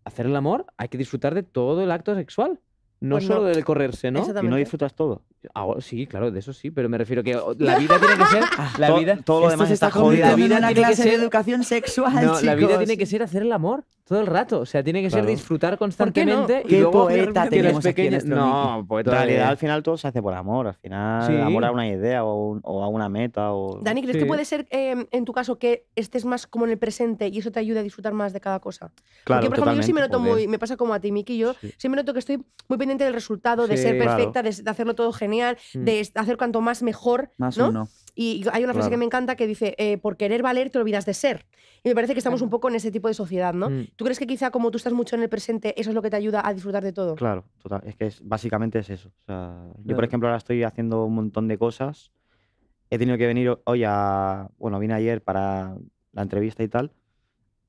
Hacer el amor, hay que disfrutar de todo el acto sexual. No pues solo del correrse, ¿no? Y no disfrutas todo. Ah, oh, sí, claro, de eso sí, pero me refiero que oh, la vida tiene que ser. La vida, todo, lo demás está, jodido. La vida tiene que ser educación sexual. la vida tiene que ser hacer el amor. Todo el rato, o sea, tiene que ser disfrutar constantemente. poeta tenemos en este este No, pues En realidad, al final todo se hace por amor, al final, amor a una idea o, a una meta. O... Dani, ¿crees que puede ser, em, en tu caso, que estés más como en el presente y eso te ayuda a disfrutar más de cada cosa? Porque, por ejemplo, yo sí me noto muy, me pasa como a ti, Miki, yo sí. me noto que estoy muy pendiente del resultado, de ser perfecta, de, hacerlo todo genial, mm. de hacer cuanto más mejor. Más ¿no? Y hay una frase que me encanta que dice, eh, por querer valer te olvidas de ser. Y me parece que estamos un poco en ese tipo de sociedad, ¿no? Mm. ¿Tú crees que quizá como tú estás mucho en el presente, eso es lo que te ayuda a disfrutar de todo? Claro, total. Es que es, básicamente es eso. Yo, por ejemplo, ahora estoy haciendo un montón de cosas. He tenido que venir hoy a... Bueno, vine ayer para la entrevista y tal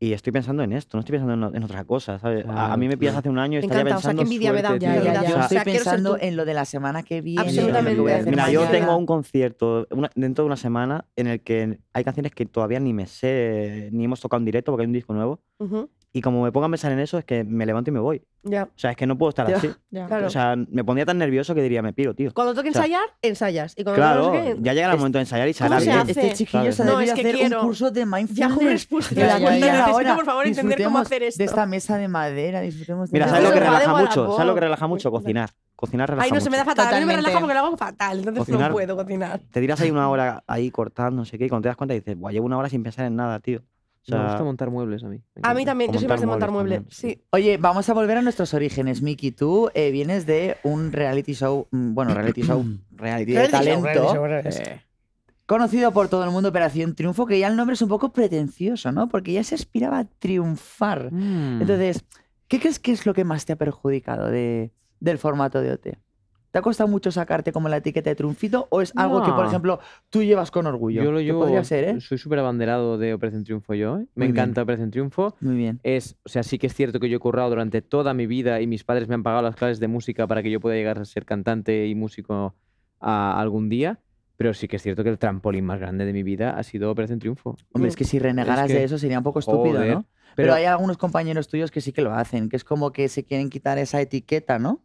y estoy pensando en esto, no estoy pensando en, otras cosas. ¿sabes? A, mí me pillas hace un año y estaría pensando. O sea, qué estoy pensando en lo de la semana que viene. Absolutamente. Mira, yo tengo un concierto dentro de una semana en el que hay canciones que todavía ni me sé, ni hemos tocado en directo porque hay un disco nuevo. Y como me pongo a pensar en eso, es que me levanto y me voy. Ya. O sea, es que no puedo estar así. Claro. O sea, me pondría tan nervioso que diría, me piro, tío. Cuando toque ensayar, ensayas. Y cuando claro, ya llega el momento de ensayar y salar. Este chiquillo se ha no, es que hacer quiero... un curso de mindfulness. Ya, Ahora por favor, entender cómo hacer esto. De esta mesa de madera, disfrutemos de Mira, ¿sabes lo que relaja mucho? ¿Sabes lo que relaja mucho? Cocinar. Cocinar relaja Ay, no, se me da fatal. A mí me relaja porque lo hago fatal. Entonces no puedo cocinar. Te tiras ahí una hora ahí cortando, no sé qué, y cuando te das cuenta dices, guau, llevo una hora sin pensar en nada, tío. me gusta montar muebles a mí. A mí también, yo soy más de montar muebles. sí. Oye, vamos a volver a nuestros orígenes, Miki. Tú eh, vienes de un reality show, mm, bueno, reality show, reality de talento. Eh, Conocido por todo el mundo Operación Triunfo, que ya el nombre es un poco pretencioso, ¿no? Porque ya se aspiraba a triunfar. Mm. Entonces, ¿qué crees que es lo que más te ha perjudicado de, del formato de OT? ¿Te ha costado mucho sacarte como la etiqueta de triunfito o es algo que, por ejemplo, tú llevas con orgullo? Yo lo llevo. Podría ser, ¿eh? Soy súper abanderado de Operación Triunfo yo. ¿eh? Me encanta Operación Triunfo. Muy bien. Es, o sea, sí que es cierto que yo he currado durante toda mi vida y mis padres me han pagado las clases de música para que yo pueda llegar a ser cantante y músico algún día. Pero sí que es cierto que el trampolín más grande de mi vida ha sido Operación Triunfo. Hombre, es que si renegaras de eso sería un poco estúpido, ¿no? Pero... hay algunos compañeros tuyos que sí que lo hacen, que es como que se quieren quitar esa etiqueta, ¿no?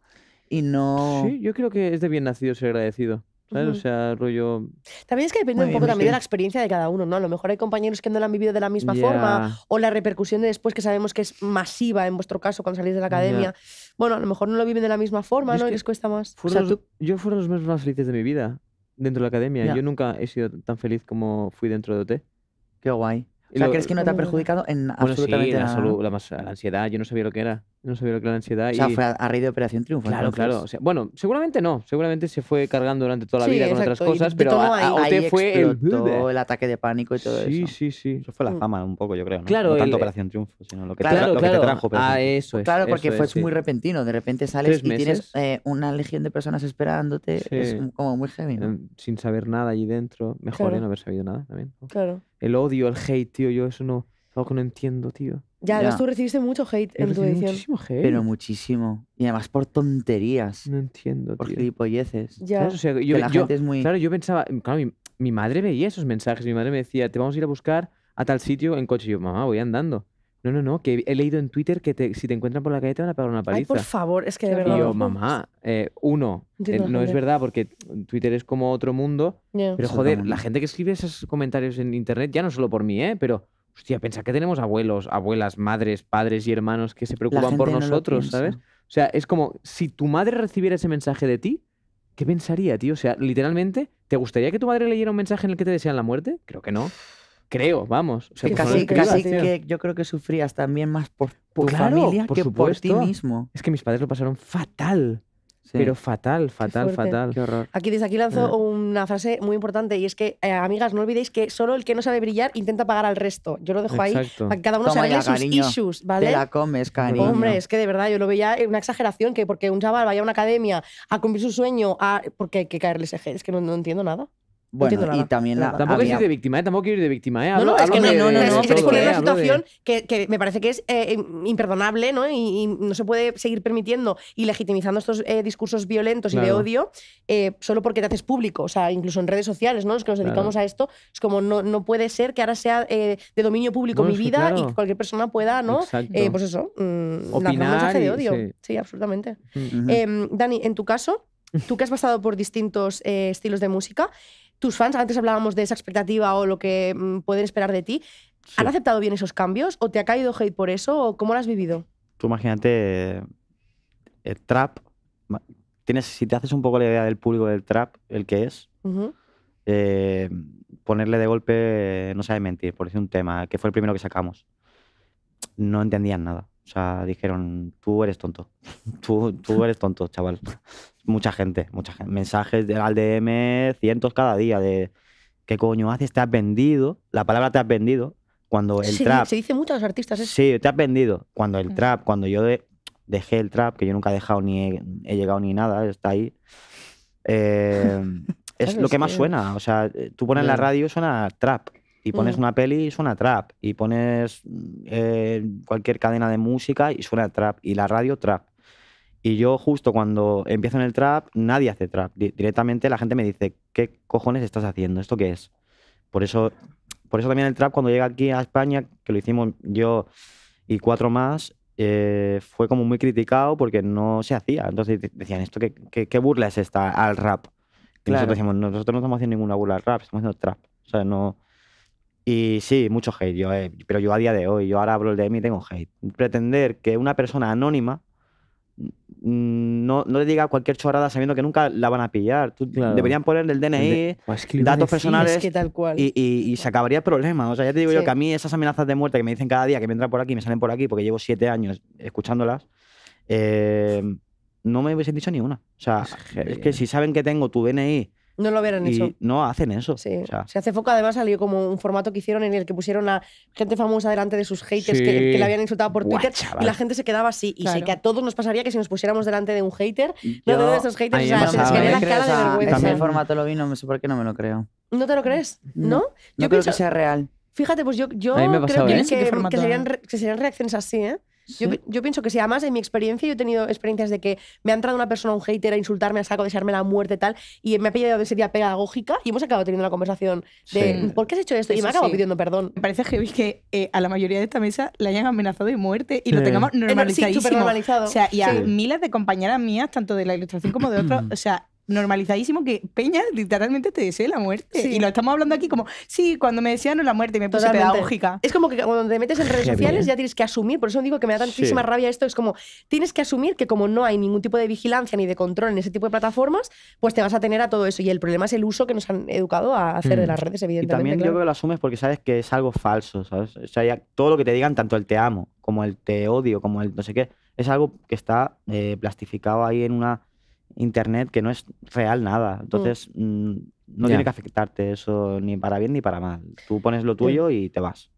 Y no. Sí, yo creo que es de bien nacido ser agradecido. ¿sabes? O sea, rollo. También es que depende un poco también de la experiencia de cada uno, ¿no? A lo mejor hay compañeros que no lo han vivido de la misma forma o la repercusión de después que sabemos que es masiva en vuestro caso cuando salís de la academia. Bueno, a lo mejor no lo viven de la misma forma, ¿no? Y les cuesta más. o sea, Yo fueron los meses más felices de mi vida dentro de la academia. Yo nunca he sido tan feliz como fui dentro de OT. Qué guay. O sea, ¿crees que no te ha mm. perjudicado en absolutamente nada? la, ansiedad, yo no sabía lo que era. No que era la ansiedad. O sea, fue a, raíz de Operación Triunfo. Claro, claro. bueno, seguramente no. Seguramente se fue cargando durante toda la vida con otras cosas, pero a, usted fue el... el... ataque de pánico y todo eso. Sí, sí, sí. Eso fue la fama un poco, yo creo. ¿no? tanto eh, Operación Triunfo, sino lo que, te, trajo. Ah, eso Claro, porque fue muy repentino. De repente sales y tienes eh, una legión de personas esperándote. Es como muy heavy. Em, sin saber nada allí dentro. Mejor ¿eh? no haber sabido nada también. Claro. El odio, el hate, tío, yo eso no que no entiendo, tío. Ya, tú recibiste mucho hate en tu edición. muchísimo hate. Pero muchísimo. Y además por tonterías, no entiendo, por tío. gilipolleces. Ya. la gente es muy... Claro, yo pensaba, claro, mi, madre veía esos mensajes, mi madre me decía, te vamos a ir a buscar a tal sitio en coche. Y yo, mamá, voy andando. No, no, no, que he leído en Twitter que si te encuentran por la calle te van a pegar una Ay, por favor, es que de verdad. y yo, mamá, eh, uno, eh, no es verdad porque Twitter es como otro mundo, pero joder, la gente que escribe esos comentarios en internet, ya no solo por mí, ¿eh? pero Hostia, pensad que tenemos abuelos, abuelas, madres, padres y hermanos que se preocupan por nosotros, ¿sabes? O sea, es como si tu madre recibiera ese mensaje de ti, ¿qué pensaría, tío? O sea, literalmente, ¿te gustaría que tu madre leyera un mensaje en el que te desean la muerte? Creo que no. Creo, vamos. O sea, casi, que yo creo que sufrías también más por tu familia que por ti mismo. Es que mis padres lo pasaron fatal. Pero fatal, fatal, fatal. Qué horror. Aquí desde aquí lanzo ah. una frase muy importante y es que, eh, amigas, no olvidéis que solo el que no sabe brillar intenta pagar al resto. Yo lo dejo ahí para que cada uno se sus issues, ¿vale? Te la comes, cariño. Hombre, es que de verdad yo lo veía una exageración que porque un chaval vaya a una academia a cumplir su sueño, a... porque hay que caerles ejes, es que no, no entiendo nada. Bueno, y también la. Tampoco ¿eh? ir de víctima, Tampoco quiero ir de víctima, es que es, una ¿eh? situación que, me parece que es eh, imperdonable, ¿no? Y, no se puede seguir permitiendo y legitimizando estos discursos violentos y de odio solo porque te haces público. O sea, incluso en redes sociales, ¿no? Los que nos dedicamos a esto, es como no, puede ser que ahora sea de dominio público mi vida y que cualquier persona pueda, ¿no? pues eso, mm, Opinar de odio. Sí, absolutamente. Em, Dani, en tu caso, tú que has pasado por distintos estilos de música, tus fans, antes hablábamos de esa expectativa o lo que mm, pueden esperar de ti, ¿han aceptado bien esos cambios o te ha caído hate por eso o cómo lo has vivido? Tú imagínate eh, el trap, tienes, si te haces un poco la idea del público del trap, el que es, eh, ponerle de golpe, no sabe mentir, por decir un tema, que fue el primero que sacamos, no entendían nada. O sea, dijeron, tú eres tonto, tú, tú eres tonto, chaval. mucha gente, mucha gente. Mensajes de al DM, cientos cada día de, ¿qué coño haces? Te has vendido, la palabra te has vendido. Cuando el trap... Se dice mucho a los artistas eso. Sí, te has vendido. Cuando el mm. trap, cuando yo dejé el trap, que yo nunca he dejado ni he, llegado ni nada, está ahí. Eh, es lo que más suena. O sea, eh, tú pones la radio, y suena trap. Y pones mm. una peli y suena trap. Y pones eh, cualquier cadena de música y suena trap. Y la radio trap. Y yo justo cuando empiezo en el trap, nadie hace trap. Directamente la gente me dice, ¿qué cojones estás haciendo? ¿Esto qué es? Por eso, por eso también el trap cuando llega aquí a España, que lo hicimos yo y cuatro más, eh, fue como muy criticado porque no se hacía. Entonces decían, ¿esto qué, qué, burla es esta al rap? nosotros decíamos, nosotros no estamos haciendo ninguna burla al rap, estamos haciendo trap. O sea, no, y sí, mucho hate, yo, eh, pero yo a día de hoy, yo ahora hablo de mí y tengo hate. Pretender que una persona anónima mm, no, no le diga cualquier chorrada sabiendo que nunca la van a pillar. Deberían poner el DNI, e, pues datos e personales Y, se acabaría el problema. O sea, ya te digo yo que a mí esas amenazas de muerte que me dicen cada día que me entran por aquí, me salen por aquí, porque llevo siete años escuchándolas, eh, no me hubiesen dicho ni una. O sea, es que si saben que tengo tu DNI no lo hubieran y No hacen eso. Sí. Se hace foco, además salió como un formato que hicieron en el que pusieron a gente famosa delante de sus haters que, le habían insultado por Twitter y la gente se quedaba así. Y sé que a todos nos pasaría que si nos pusiéramos delante de un hater, no de esos haters, o sea, se quedaría ¿eh? cara de vergüenza. También el formato lo vi, no sé por qué no me lo creo. ¿No te lo crees? ¿No? Yo creo que sea real. Fíjate, pues yo, creo que, ¿eh? que, serían, reacciones así, ¿eh? Yo, pienso que sí, además en mi experiencia yo he tenido experiencias de que me ha entrado una persona, un hater, a insultarme, a saco, desearme la muerte, tal, y me ha pillado de sería pedagógica y hemos acabado teniendo la conversación de ¿por qué has hecho esto? y me ha acabado pidiendo perdón. Me parece heavy que eh, a la mayoría de esta mesa le hayan amenazado de muerte y lo tengamos normalizado. O sea, y a miles de compañeras mías, tanto de la ilustración como de otros, o sea, normalizadísimo que Peña literalmente te desee la muerte. Y lo estamos hablando aquí como, sí, cuando me desearon la muerte y me puse pedagógica. Es como que cuando te metes en redes sociales ya tienes que asumir, por eso digo que me da tantísima rabia esto, es como, tienes que asumir que como no hay ningún tipo de vigilancia ni de control en ese tipo de plataformas, pues te vas a tener a todo eso. Y el problema es el uso que nos han educado a hacer de mm. las redes, evidentemente. Y también yo creo que lo asumes porque sabes que es algo falso, ¿sabes? O sea, ya todo lo que te digan, tanto el te amo como el te odio, como el no sé qué, es algo que está eh, plastificado ahí en una internet que no es real nada. Mm. Entonces, mm, no tiene que afectarte eso ni para bien ni para mal. Tú pones lo tuyo y te vas.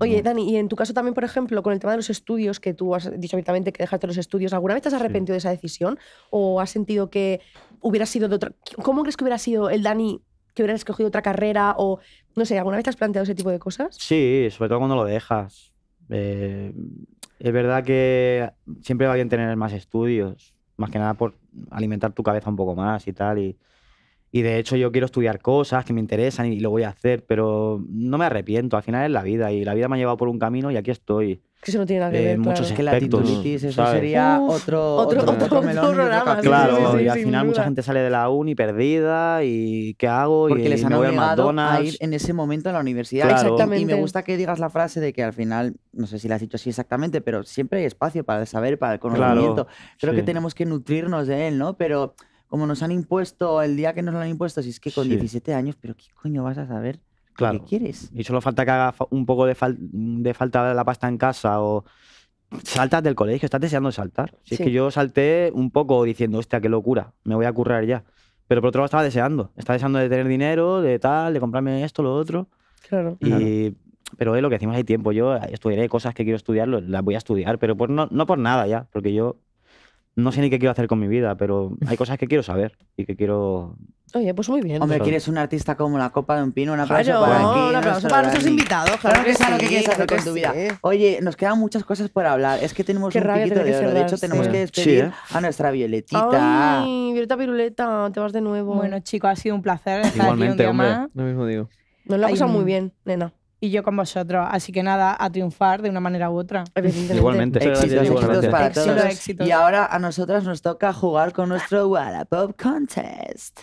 Oye, Dani, y en tu caso también, por ejemplo, con el tema de los estudios, que tú has dicho abiertamente que dejaste los estudios, ¿alguna vez te has arrepentido de esa decisión? ¿O has sentido que hubiera sido de otra... ¿Cómo crees que hubiera sido el Dani que hubiera escogido otra carrera? O, no sé, ¿alguna vez te has planteado ese tipo de cosas? Sí, sobre todo cuando lo dejas. Eh, es verdad que siempre va bien tener más estudios más que nada por alimentar tu cabeza un poco más y tal. Y, y de hecho yo quiero estudiar cosas que me interesan y lo voy a hacer, pero no me arrepiento, al final es la vida y la vida me ha llevado por un camino y aquí estoy. tiene que eh, Muchos que la titulitis, eso sería otro, otro, otro, claro, y al final mucha gente sale de la uni perdida y ¿qué hago? Porque y les han obligado a ir en ese momento a la universidad. Exactamente. Y me gusta que digas la frase de que al final, no sé si la has dicho así exactamente, pero siempre hay espacio para el saber, para el conocimiento. Creo que tenemos que nutrirnos de él, ¿no? Pero como nos han impuesto, el día que nos lo han impuesto, si es que con 17 años, pero ¿qué coño vas a saber? Claro. quieres? Y solo falta que haga un poco de, de falta de la pasta en casa o saltas del colegio, estás deseando saltar. Si es que yo salté un poco diciendo, hostia, qué locura, me voy a currar ya. Pero por otro lado estaba deseando, estaba deseando de tener dinero, de tal, de comprarme esto, lo otro. Claro. Y, Pero es eh, lo que decimos, hay tiempo. Yo eh, estudiaré cosas que quiero estudiar, las voy a estudiar, pero por, no, no por nada ya, porque yo no sé ni qué quiero hacer con mi vida, pero hay cosas que quiero saber y que quiero. Oye, pues muy bien. Hombre, ¿quieres un artista como la copa de un pino? Un aplauso para aquí. Un aplauso para nuestros invitados. Claro, que, es lo que quieres hacer con tu vida. Oye, nos quedan muchas cosas por hablar. Es que tenemos un piquito de oro. De hecho, tenemos que despedir ¿eh? a nuestra Violetita. Ay, Violeta Piruleta, te vas de nuevo. Bueno, chico, ha sido un placer estar Igualmente, aquí un hombre. Lo mismo digo. Nos lo ha pasado muy bien, nena y yo con vosotros. Así que nada, a triunfar de una manera u otra. Igualmente. Éxitos, para Y ahora a nosotras nos toca jugar con nuestro Pop Contest.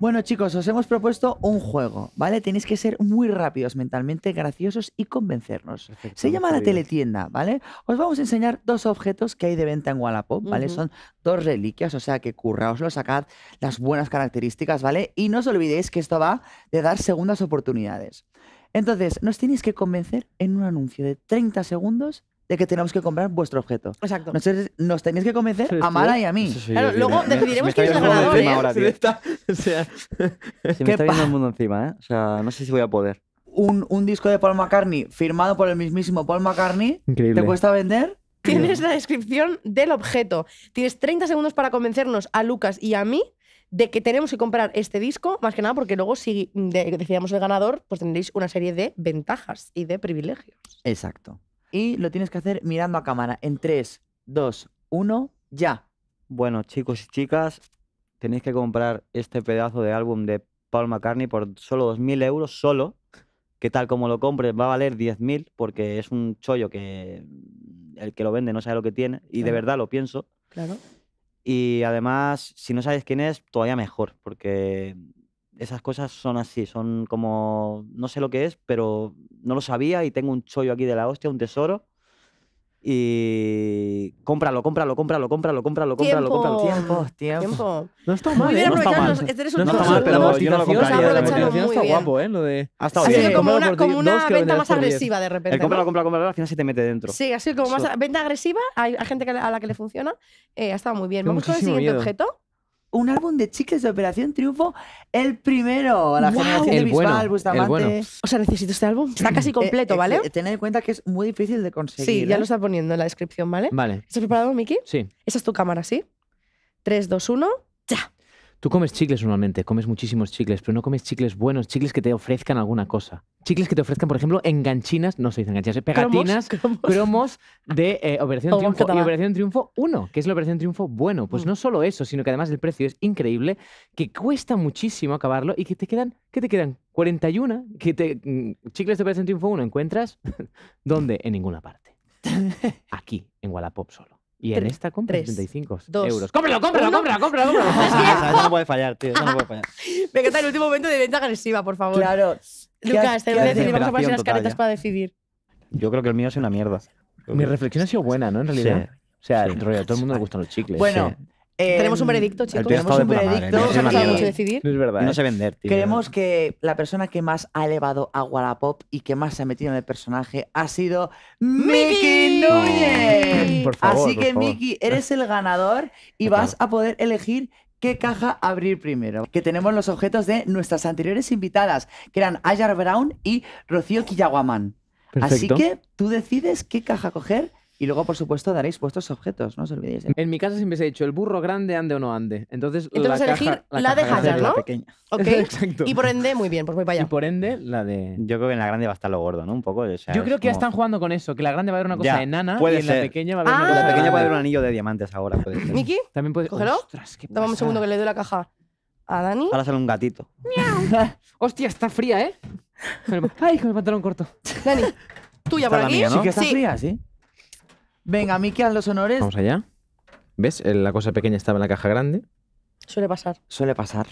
Bueno, chicos, os hemos propuesto un juego, ¿vale? Tenéis que ser muy rápidos mentalmente, graciosos y convencernos. Se llama la teletienda, ¿vale? Os vamos a enseñar dos objetos que hay de venta en Wallapop, ¿vale? Son dos reliquias, o sea que curraoslo, sacad las buenas características, ¿vale? Y no os olvidéis que esto va de dar segundas oportunidades. Entonces, nos tenéis que convencer en un anuncio de 30 segundos de que tenemos que comprar vuestro objeto. Exacto. Nos, nos tenéis que convencer a Mara y a mí. claro, luego decidiremos quién es el ganador. me está viendo el mundo encima, ¿eh? O sea, no sé si voy a poder. Un, un disco de Paul McCartney firmado por el mismísimo Paul McCartney. Increíble. ¿Te cuesta vender? Tienes la descripción del objeto. Tienes 30 segundos para convencernos a Lucas y a mí de que tenemos que comprar este disco, más que nada porque luego si decidamos el ganador, pues tendréis una serie de ventajas y de privilegios. Exacto. Y lo tienes que hacer mirando a cámara. En 3, 2, 1, ya. Bueno, chicos y chicas, tenéis que comprar este pedazo de álbum de Paul McCartney por solo 2.000 euros, solo. Que tal como lo compres va a valer 10.000 porque es un chollo que el que lo vende no sabe lo que tiene. Y de verdad lo pienso. Claro. Y además, si no sabes quién es, todavía mejor, porque esas cosas son así, son como, no sé lo que es, pero no lo sabía y tengo un chollo aquí de la hostia, un tesoro. Y cómpralo, cómpralo, cómpralo, cómpralo, cómpralo, cómpralo, cómpralo. Tiempo, tiempo. No está mal. eh. no está mal. Este no está mal, pero yo no lo compraría. está guapo, ¿eh? Lo de... Ha sido como una, venta más agresiva de eh, repente. El cómpralo, cómpralo, cómpralo, al final se te mete dentro. Sí, así sido como más venta agresiva. Hay, gente a la que le funciona. Eh, ha estado muy bien. Vamos con el siguiente objeto un álbum de chicles de Operación Triunfo, el primero, la generación de Bustamante. O sea, necesito este álbum. Está eh, casi eh, completo, eh, ¿vale? Tened en cuenta que es muy difícil de conseguir. Sí, ya lo está poniendo en la descripción, ¿vale? Vale. ¿Estás preparado, Miki? Sí. Esa es tu cámara, ¿sí? 3, 2, 1. Tú comes chicles normalmente, comes muchísimos chicles, pero no comes chicles buenos, chicles que te ofrezcan alguna cosa. Chicles que te ofrezcan, por ejemplo, enganchinas, no se dicen enganchinas, ¿eh? pegatinas, cromos, de eh, Operación Triunfo Operación Triunfo 1, que es la Operación Triunfo bueno. Pues mm. no solo eso, sino que además el precio es increíble, que cuesta muchísimo acabarlo y que te quedan, ¿qué te quedan? 41, que te, mm, chicles de Operación Triunfo 1 encuentras, ¿dónde? En ninguna parte. Aquí, en Wallapop solo. Y en esta compra 75 euros. ¡Cómpralo, cómpralo, cómpralo, cómpralo! no puede fallar, tío. No puede fallar. Me encanta el último momento de venta agresiva, por favor. Claro. Lucas, te vamos a poner las caretas para decidir. Yo creo que el mío es una mierda. Mi reflexión ha sido buena, ¿no? En realidad. O sea, el rollo, a todo el mundo le gustan los chicles. Bueno, tenemos un em, veredicto, chicos. Tenemos un veredicto. no, decidir. No es verdad. No sé ¿eh? vender, tío. Creemos que la persona que más ha elevado a Wallapop y que más se ha metido en el personaje ha sido Miki Núñez. Así que, Miki, eres el ganador y vas a poder elegir qué caja abrir primero. Que tenemos los objetos de nuestras anteriores invitadas, que eran Ayar Brown y Rocío Killaguamán. Así que tú decides qué caja coger y luego, por supuesto, daréis vuestros objetos, no os olvidéis. En mi casa siempre se ha dicho, el burro grande ande o no ande. Entonces, Entonces la elegir caja, la, la de Hallar, ¿no? La pequeña. Okay. Exacto. Y por ende, muy bien, pues voy para allá. Y por ende, la de... Yo creo que en la grande va a estar lo gordo, ¿no? Un poco. O sea, Yo creo que ya están jugando con eso, que la grande va a haber una cosa de enana y en la pequeña va a haber una ah. cosa... La pequeña va haber un anillo de diamantes ahora, puede ¿Miki? También puede... Cógelo. Ostras, qué Dame un segundo que le doy la caja a Dani. Ahora sale un gatito. Hostia, está fría, ¿eh? Ay, con el pantalón corto. Dani, tuya por aquí. Sí que está fría, sí. Venga, a mí quedan los honores. Vamos allá. ¿Ves? La cosa pequeña estaba en la caja grande. Suele pasar. Suele pasar.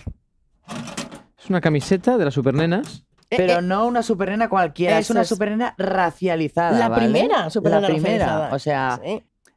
Es una camiseta de las supernenas. Eh, Pero eh. no una supernena cualquiera, es una supernena racializada. La primera La primera. O sea,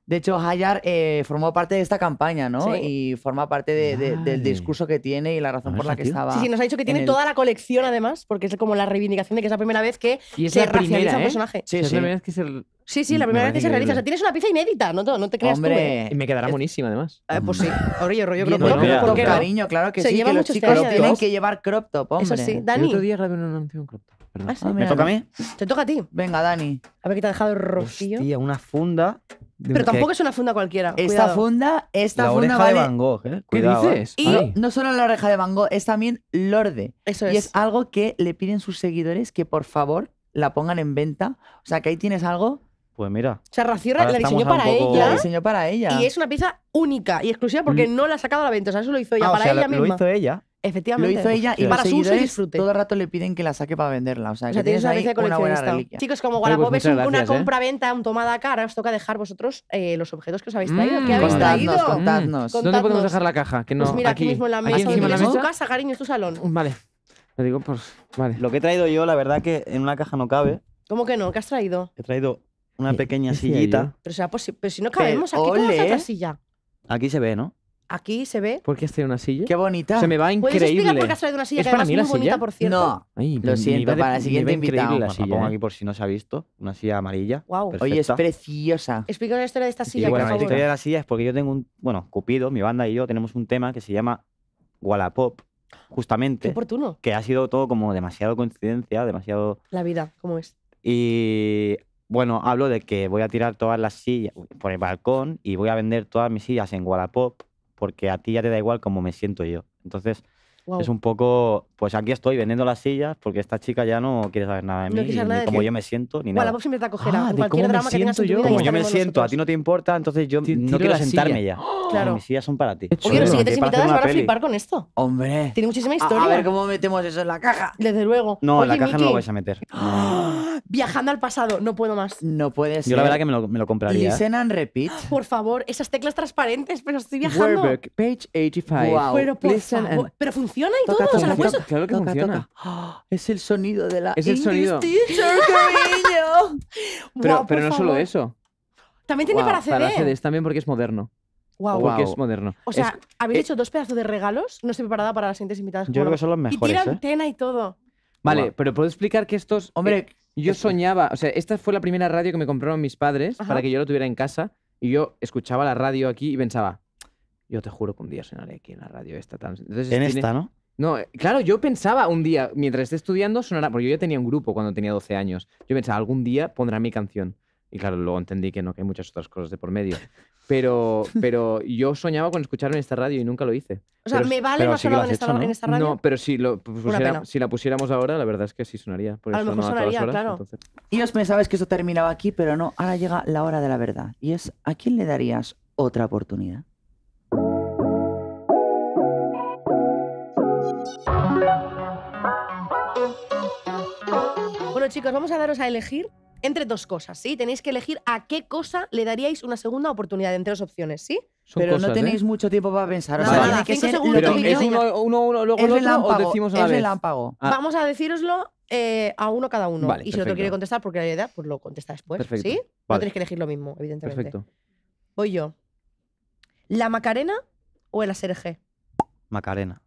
de hecho, Hayar eh, formó parte de esta campaña, ¿no? Sí. Y forma parte del discurso que tiene y la razón por la que estaba. Sí, sí, nos ha dicho que tiene toda la colección además, porque es como la reivindicación de que es la primera vez que se la racializa un personaje. Sí, es la primera vez que se Sí, sí, la mm, primera vez que se realiza. O sea, tienes una pieza inédita, no, no te creas Hombre, tú. Hombre, ¿eh? Y me quedará buenísima, además. Eh, pues sí, orillo, mm. rollo, crop top. cariño, claro que se sí. Lleva que mucho los este chicos tienen que llevar crop top, hombre. Eso sí, Dani. El otro día grabé un anuncio en crop top. Ah, ¿Me toca a mí? Te toca a ti. Venga, Dani. A ver qué te ha dejado el rocío. Hostia, una funda. Pero tampoco es una funda cualquiera. Esta funda, esta la funda oreja vale... de Van Gogh, ¿eh? ¿Qué dices? ¿eh? Y no solo la oreja de Van Gogh, es también Lorde. Eso es. Y es algo que le piden sus seguidores que por favor la pongan en venta. O sea, que ahí tienes algo pues mira. O sea, la diseñó para ella. La diseñó para ella. Y es una pieza única y exclusiva porque mm. no la ha sacado a la venta. O sea, eso lo hizo ella ah, para ella misma. Lo hizo ella. Efectivamente. Lo hizo ella y para su uso y disfrute. Todo el rato le piden que la saque para venderla. O sea, o sea que tienes, tienes ahí una, buena reliquia. Chicos, como Wallapop es una compra ¿eh? compra-venta un tomada cara, os toca dejar vosotros eh, los objetos que os habéis traído. Mm, ¿Qué habéis traído? Contadnos, ¿Dónde podemos dejar la caja? Que no, pues mira, aquí, mismo en la mesa. Aquí en tu casa, cariño, es tu salón. Mm, vale. digo, pues, vale. Lo que he traído yo, la verdad que en una caja no cabe. ¿Cómo que no? ¿Qué has traído? He traído una pequeña sillita. Eh? Pero, si no cabemos aquí, ¿cómo otra ¿eh? silla? Aquí se ve, ¿no? Aquí se ve. ¿Por qué has traído una silla? ¡Qué bonita! Se me va ¿Puedes explicar por qué has traído una silla ¿Es que además es muy bonita, por cierto? No, lo siento, para el siguiente invitado. La pongo aquí por si no se ha visto. Una silla amarilla. Wow. Oye, es preciosa. Explica la historia de esta silla, y bueno, la historia de la silla es porque yo tengo un. Bueno, Cupido, mi banda y yo tenemos un tema que se llama Wallapop, Qué justamente. oportuno. Que ha sido todo como demasiado coincidencia, demasiado. La vida, ¿cómo es? Y bueno, hablo de que voy a tirar todas las sillas por el balcón y voy a vender todas mis sillas en Wallapop porque a ti ya te da igual cómo me siento yo. Entonces, es un poco, pues aquí estoy vendiendo las sillas porque esta chica ya no quiere saber nada de mí, no ni, de cómo yo me siento, ni nada. Bueno, siempre te ah, cualquier drama que tengas tu yo. Como yo me siento, a ti no te importa, entonces yo no quiero sentarme ya. Claro. Mis sillas son para ti. Oye, los siguientes invitados van a flipar con esto. Hombre. Tiene muchísima historia. A ver cómo metemos eso en la caja. Desde luego. No, en la caja no lo vais a meter. Viajando al pasado, no puedo más. No puedes Yo la verdad que me lo, compraría. Listen ¿eh? and repeat. Por favor, esas teclas transparentes, pero estoy viajando. page 85. pero funciona todo. que funciona. es el sonido de la. el sonido. pero, pero no solo eso. También tiene para CDs. Para CDs también porque es moderno. Wow. Porque es moderno. O sea, habéis eh hecho dos pedazos de regalos. No estoy preparada para las siguientes invitadas. Yo creo que son los mejores. Y ¿eh? antena y todo. Vale, pero puedo explicar que estos. Hombre, eh, yo soñaba. O sea, esta fue la primera radio que me compraron mis padres para que yo lo tuviera en casa. Y yo escuchaba la radio aquí y pensaba, yo te juro que un día sonaré aquí en la radio esta. en esta, ¿no? No, eh, claro, yo pensaba un día, mientras esté estudiando, sonará. Porque yo ya tenía un grupo cuando tenía 12 años. Yo pensaba, algún día pondrá mi canción. Y claro, luego entendí que no, que hay muchas otras cosas de por medio. Pero, pero yo soñaba con escuchar en esta radio y nunca lo hice. O sea, me vale más o en, esta, en, esta, radio. No, pero si, si la pusiéramos ahora, la verdad es que sí sonaría. A lo sonaría, claro. Y os pensabais que eso terminaba aquí, pero no. Ahora llega la hora de la verdad. Y es, ¿a quién le darías otra oportunidad? chicos, vamos a daros a elegir entre dos cosas, ¿sí? Tenéis que elegir a qué cosa le daríais una segunda oportunidad entre dos opciones, ¿sí? pero no ¿eh? tenéis mucho tiempo para pensar. decimos ah. Vamos a deciroslo eh, a uno cada uno. y si el otro quiere contestar porque la idea, pues lo contesta después. ¿Sí? No tenéis que elegir lo mismo, evidentemente. Perfecto. Voy yo. ¿La Macarena o el Serg. Macarena.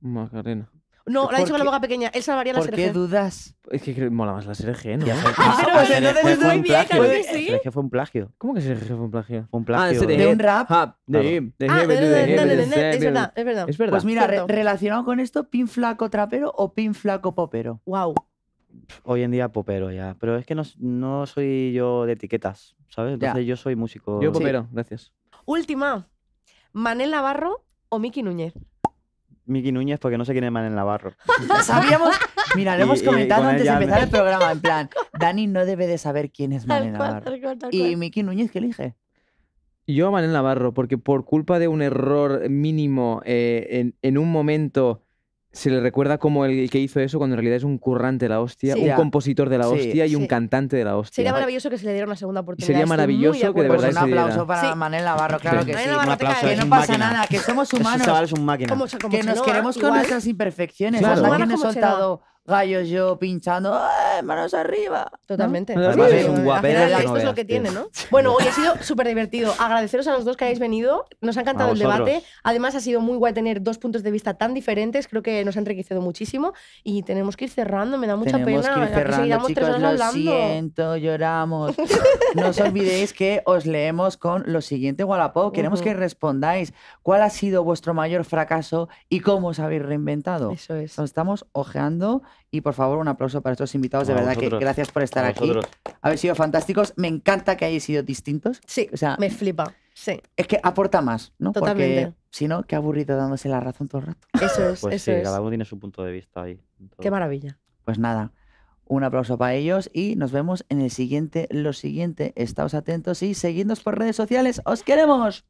Macarena. No, lo ha dicho con la boca pequeña. Él salvaría la ¿Por qué dudas? Es que mola más la Sergio, ¿no? Ah, pero entonces muy bien, claro fue un plagio. ¿Cómo que Sergio fue un plagio? Fue un plagio. Ah, de un rap. Ah, de de Ah, es verdad, es verdad. Pues mira, relacionado con esto, pin flaco trapero o pin flaco popero. Wow. Hoy en día popero ya. Pero es que no, soy yo de etiquetas, ¿sabes? Entonces yo soy músico. Yo popero, gracias. Última. ¿Manel Navarro o Miki Núñez? Miki Núñez porque no sé quién es Manel Navarro. Sabíamos, mira, lo hemos comentado antes de empezar el programa, en plan, Dani no debe de saber quién es Manel Navarro. ¿Y Miki Núñez qué elige? Yo a Manel Navarro, porque por culpa de un error mínimo eh, en un momento se le recuerda como el que hizo eso cuando en realidad es un currante de la hostia, un compositor de la hostia y un cantante de la hostia. Sería maravilloso que se le diera una segunda oportunidad. Sería maravilloso que de pues verdad un aplauso para Manel Navarro, claro que sí. Navarro, que no pasa nada, que somos humanos. Es un máquina. que nos queremos con nuestras imperfecciones. soltado gallos yo pinchando, manos arriba! Totalmente. Además, es un no esto es lo que tiene, ¿no? Bueno, hoy ha sido súper divertido. Agradeceros a los dos que hayáis venido. Nos ha encantado el debate. Además, ha sido muy guay tener dos puntos de vista tan diferentes. Creo que nos ha enriquecido muchísimo. Y tenemos que ir cerrando. Me da mucha Tenemos pena. que ir cerrando, chicos. Lo siento, lloramos. No os olvidéis que os leemos con lo siguiente, Wallapop. Queremos que respondáis cuál ha sido vuestro mayor fracaso y cómo os habéis reinventado. Eso es. Nos estamos ojeando y por favor, un aplauso para estos invitados. De verdad que gracias por estar aquí. Habéis sido fantásticos. Me encanta que hayáis sido distintos. Sí, o sea, me flipa. Es que aporta más, ¿no? Totalmente. Porque si no, qué aburrido dándose la razón todo el rato. Eso es. Pues sí, cada uno tiene su punto de vista ahí. Qué maravilla. Pues nada, un aplauso para ellos y nos vemos en el siguiente. Lo siguiente, estáos atentos y seguidnos por redes sociales. ¡Os queremos!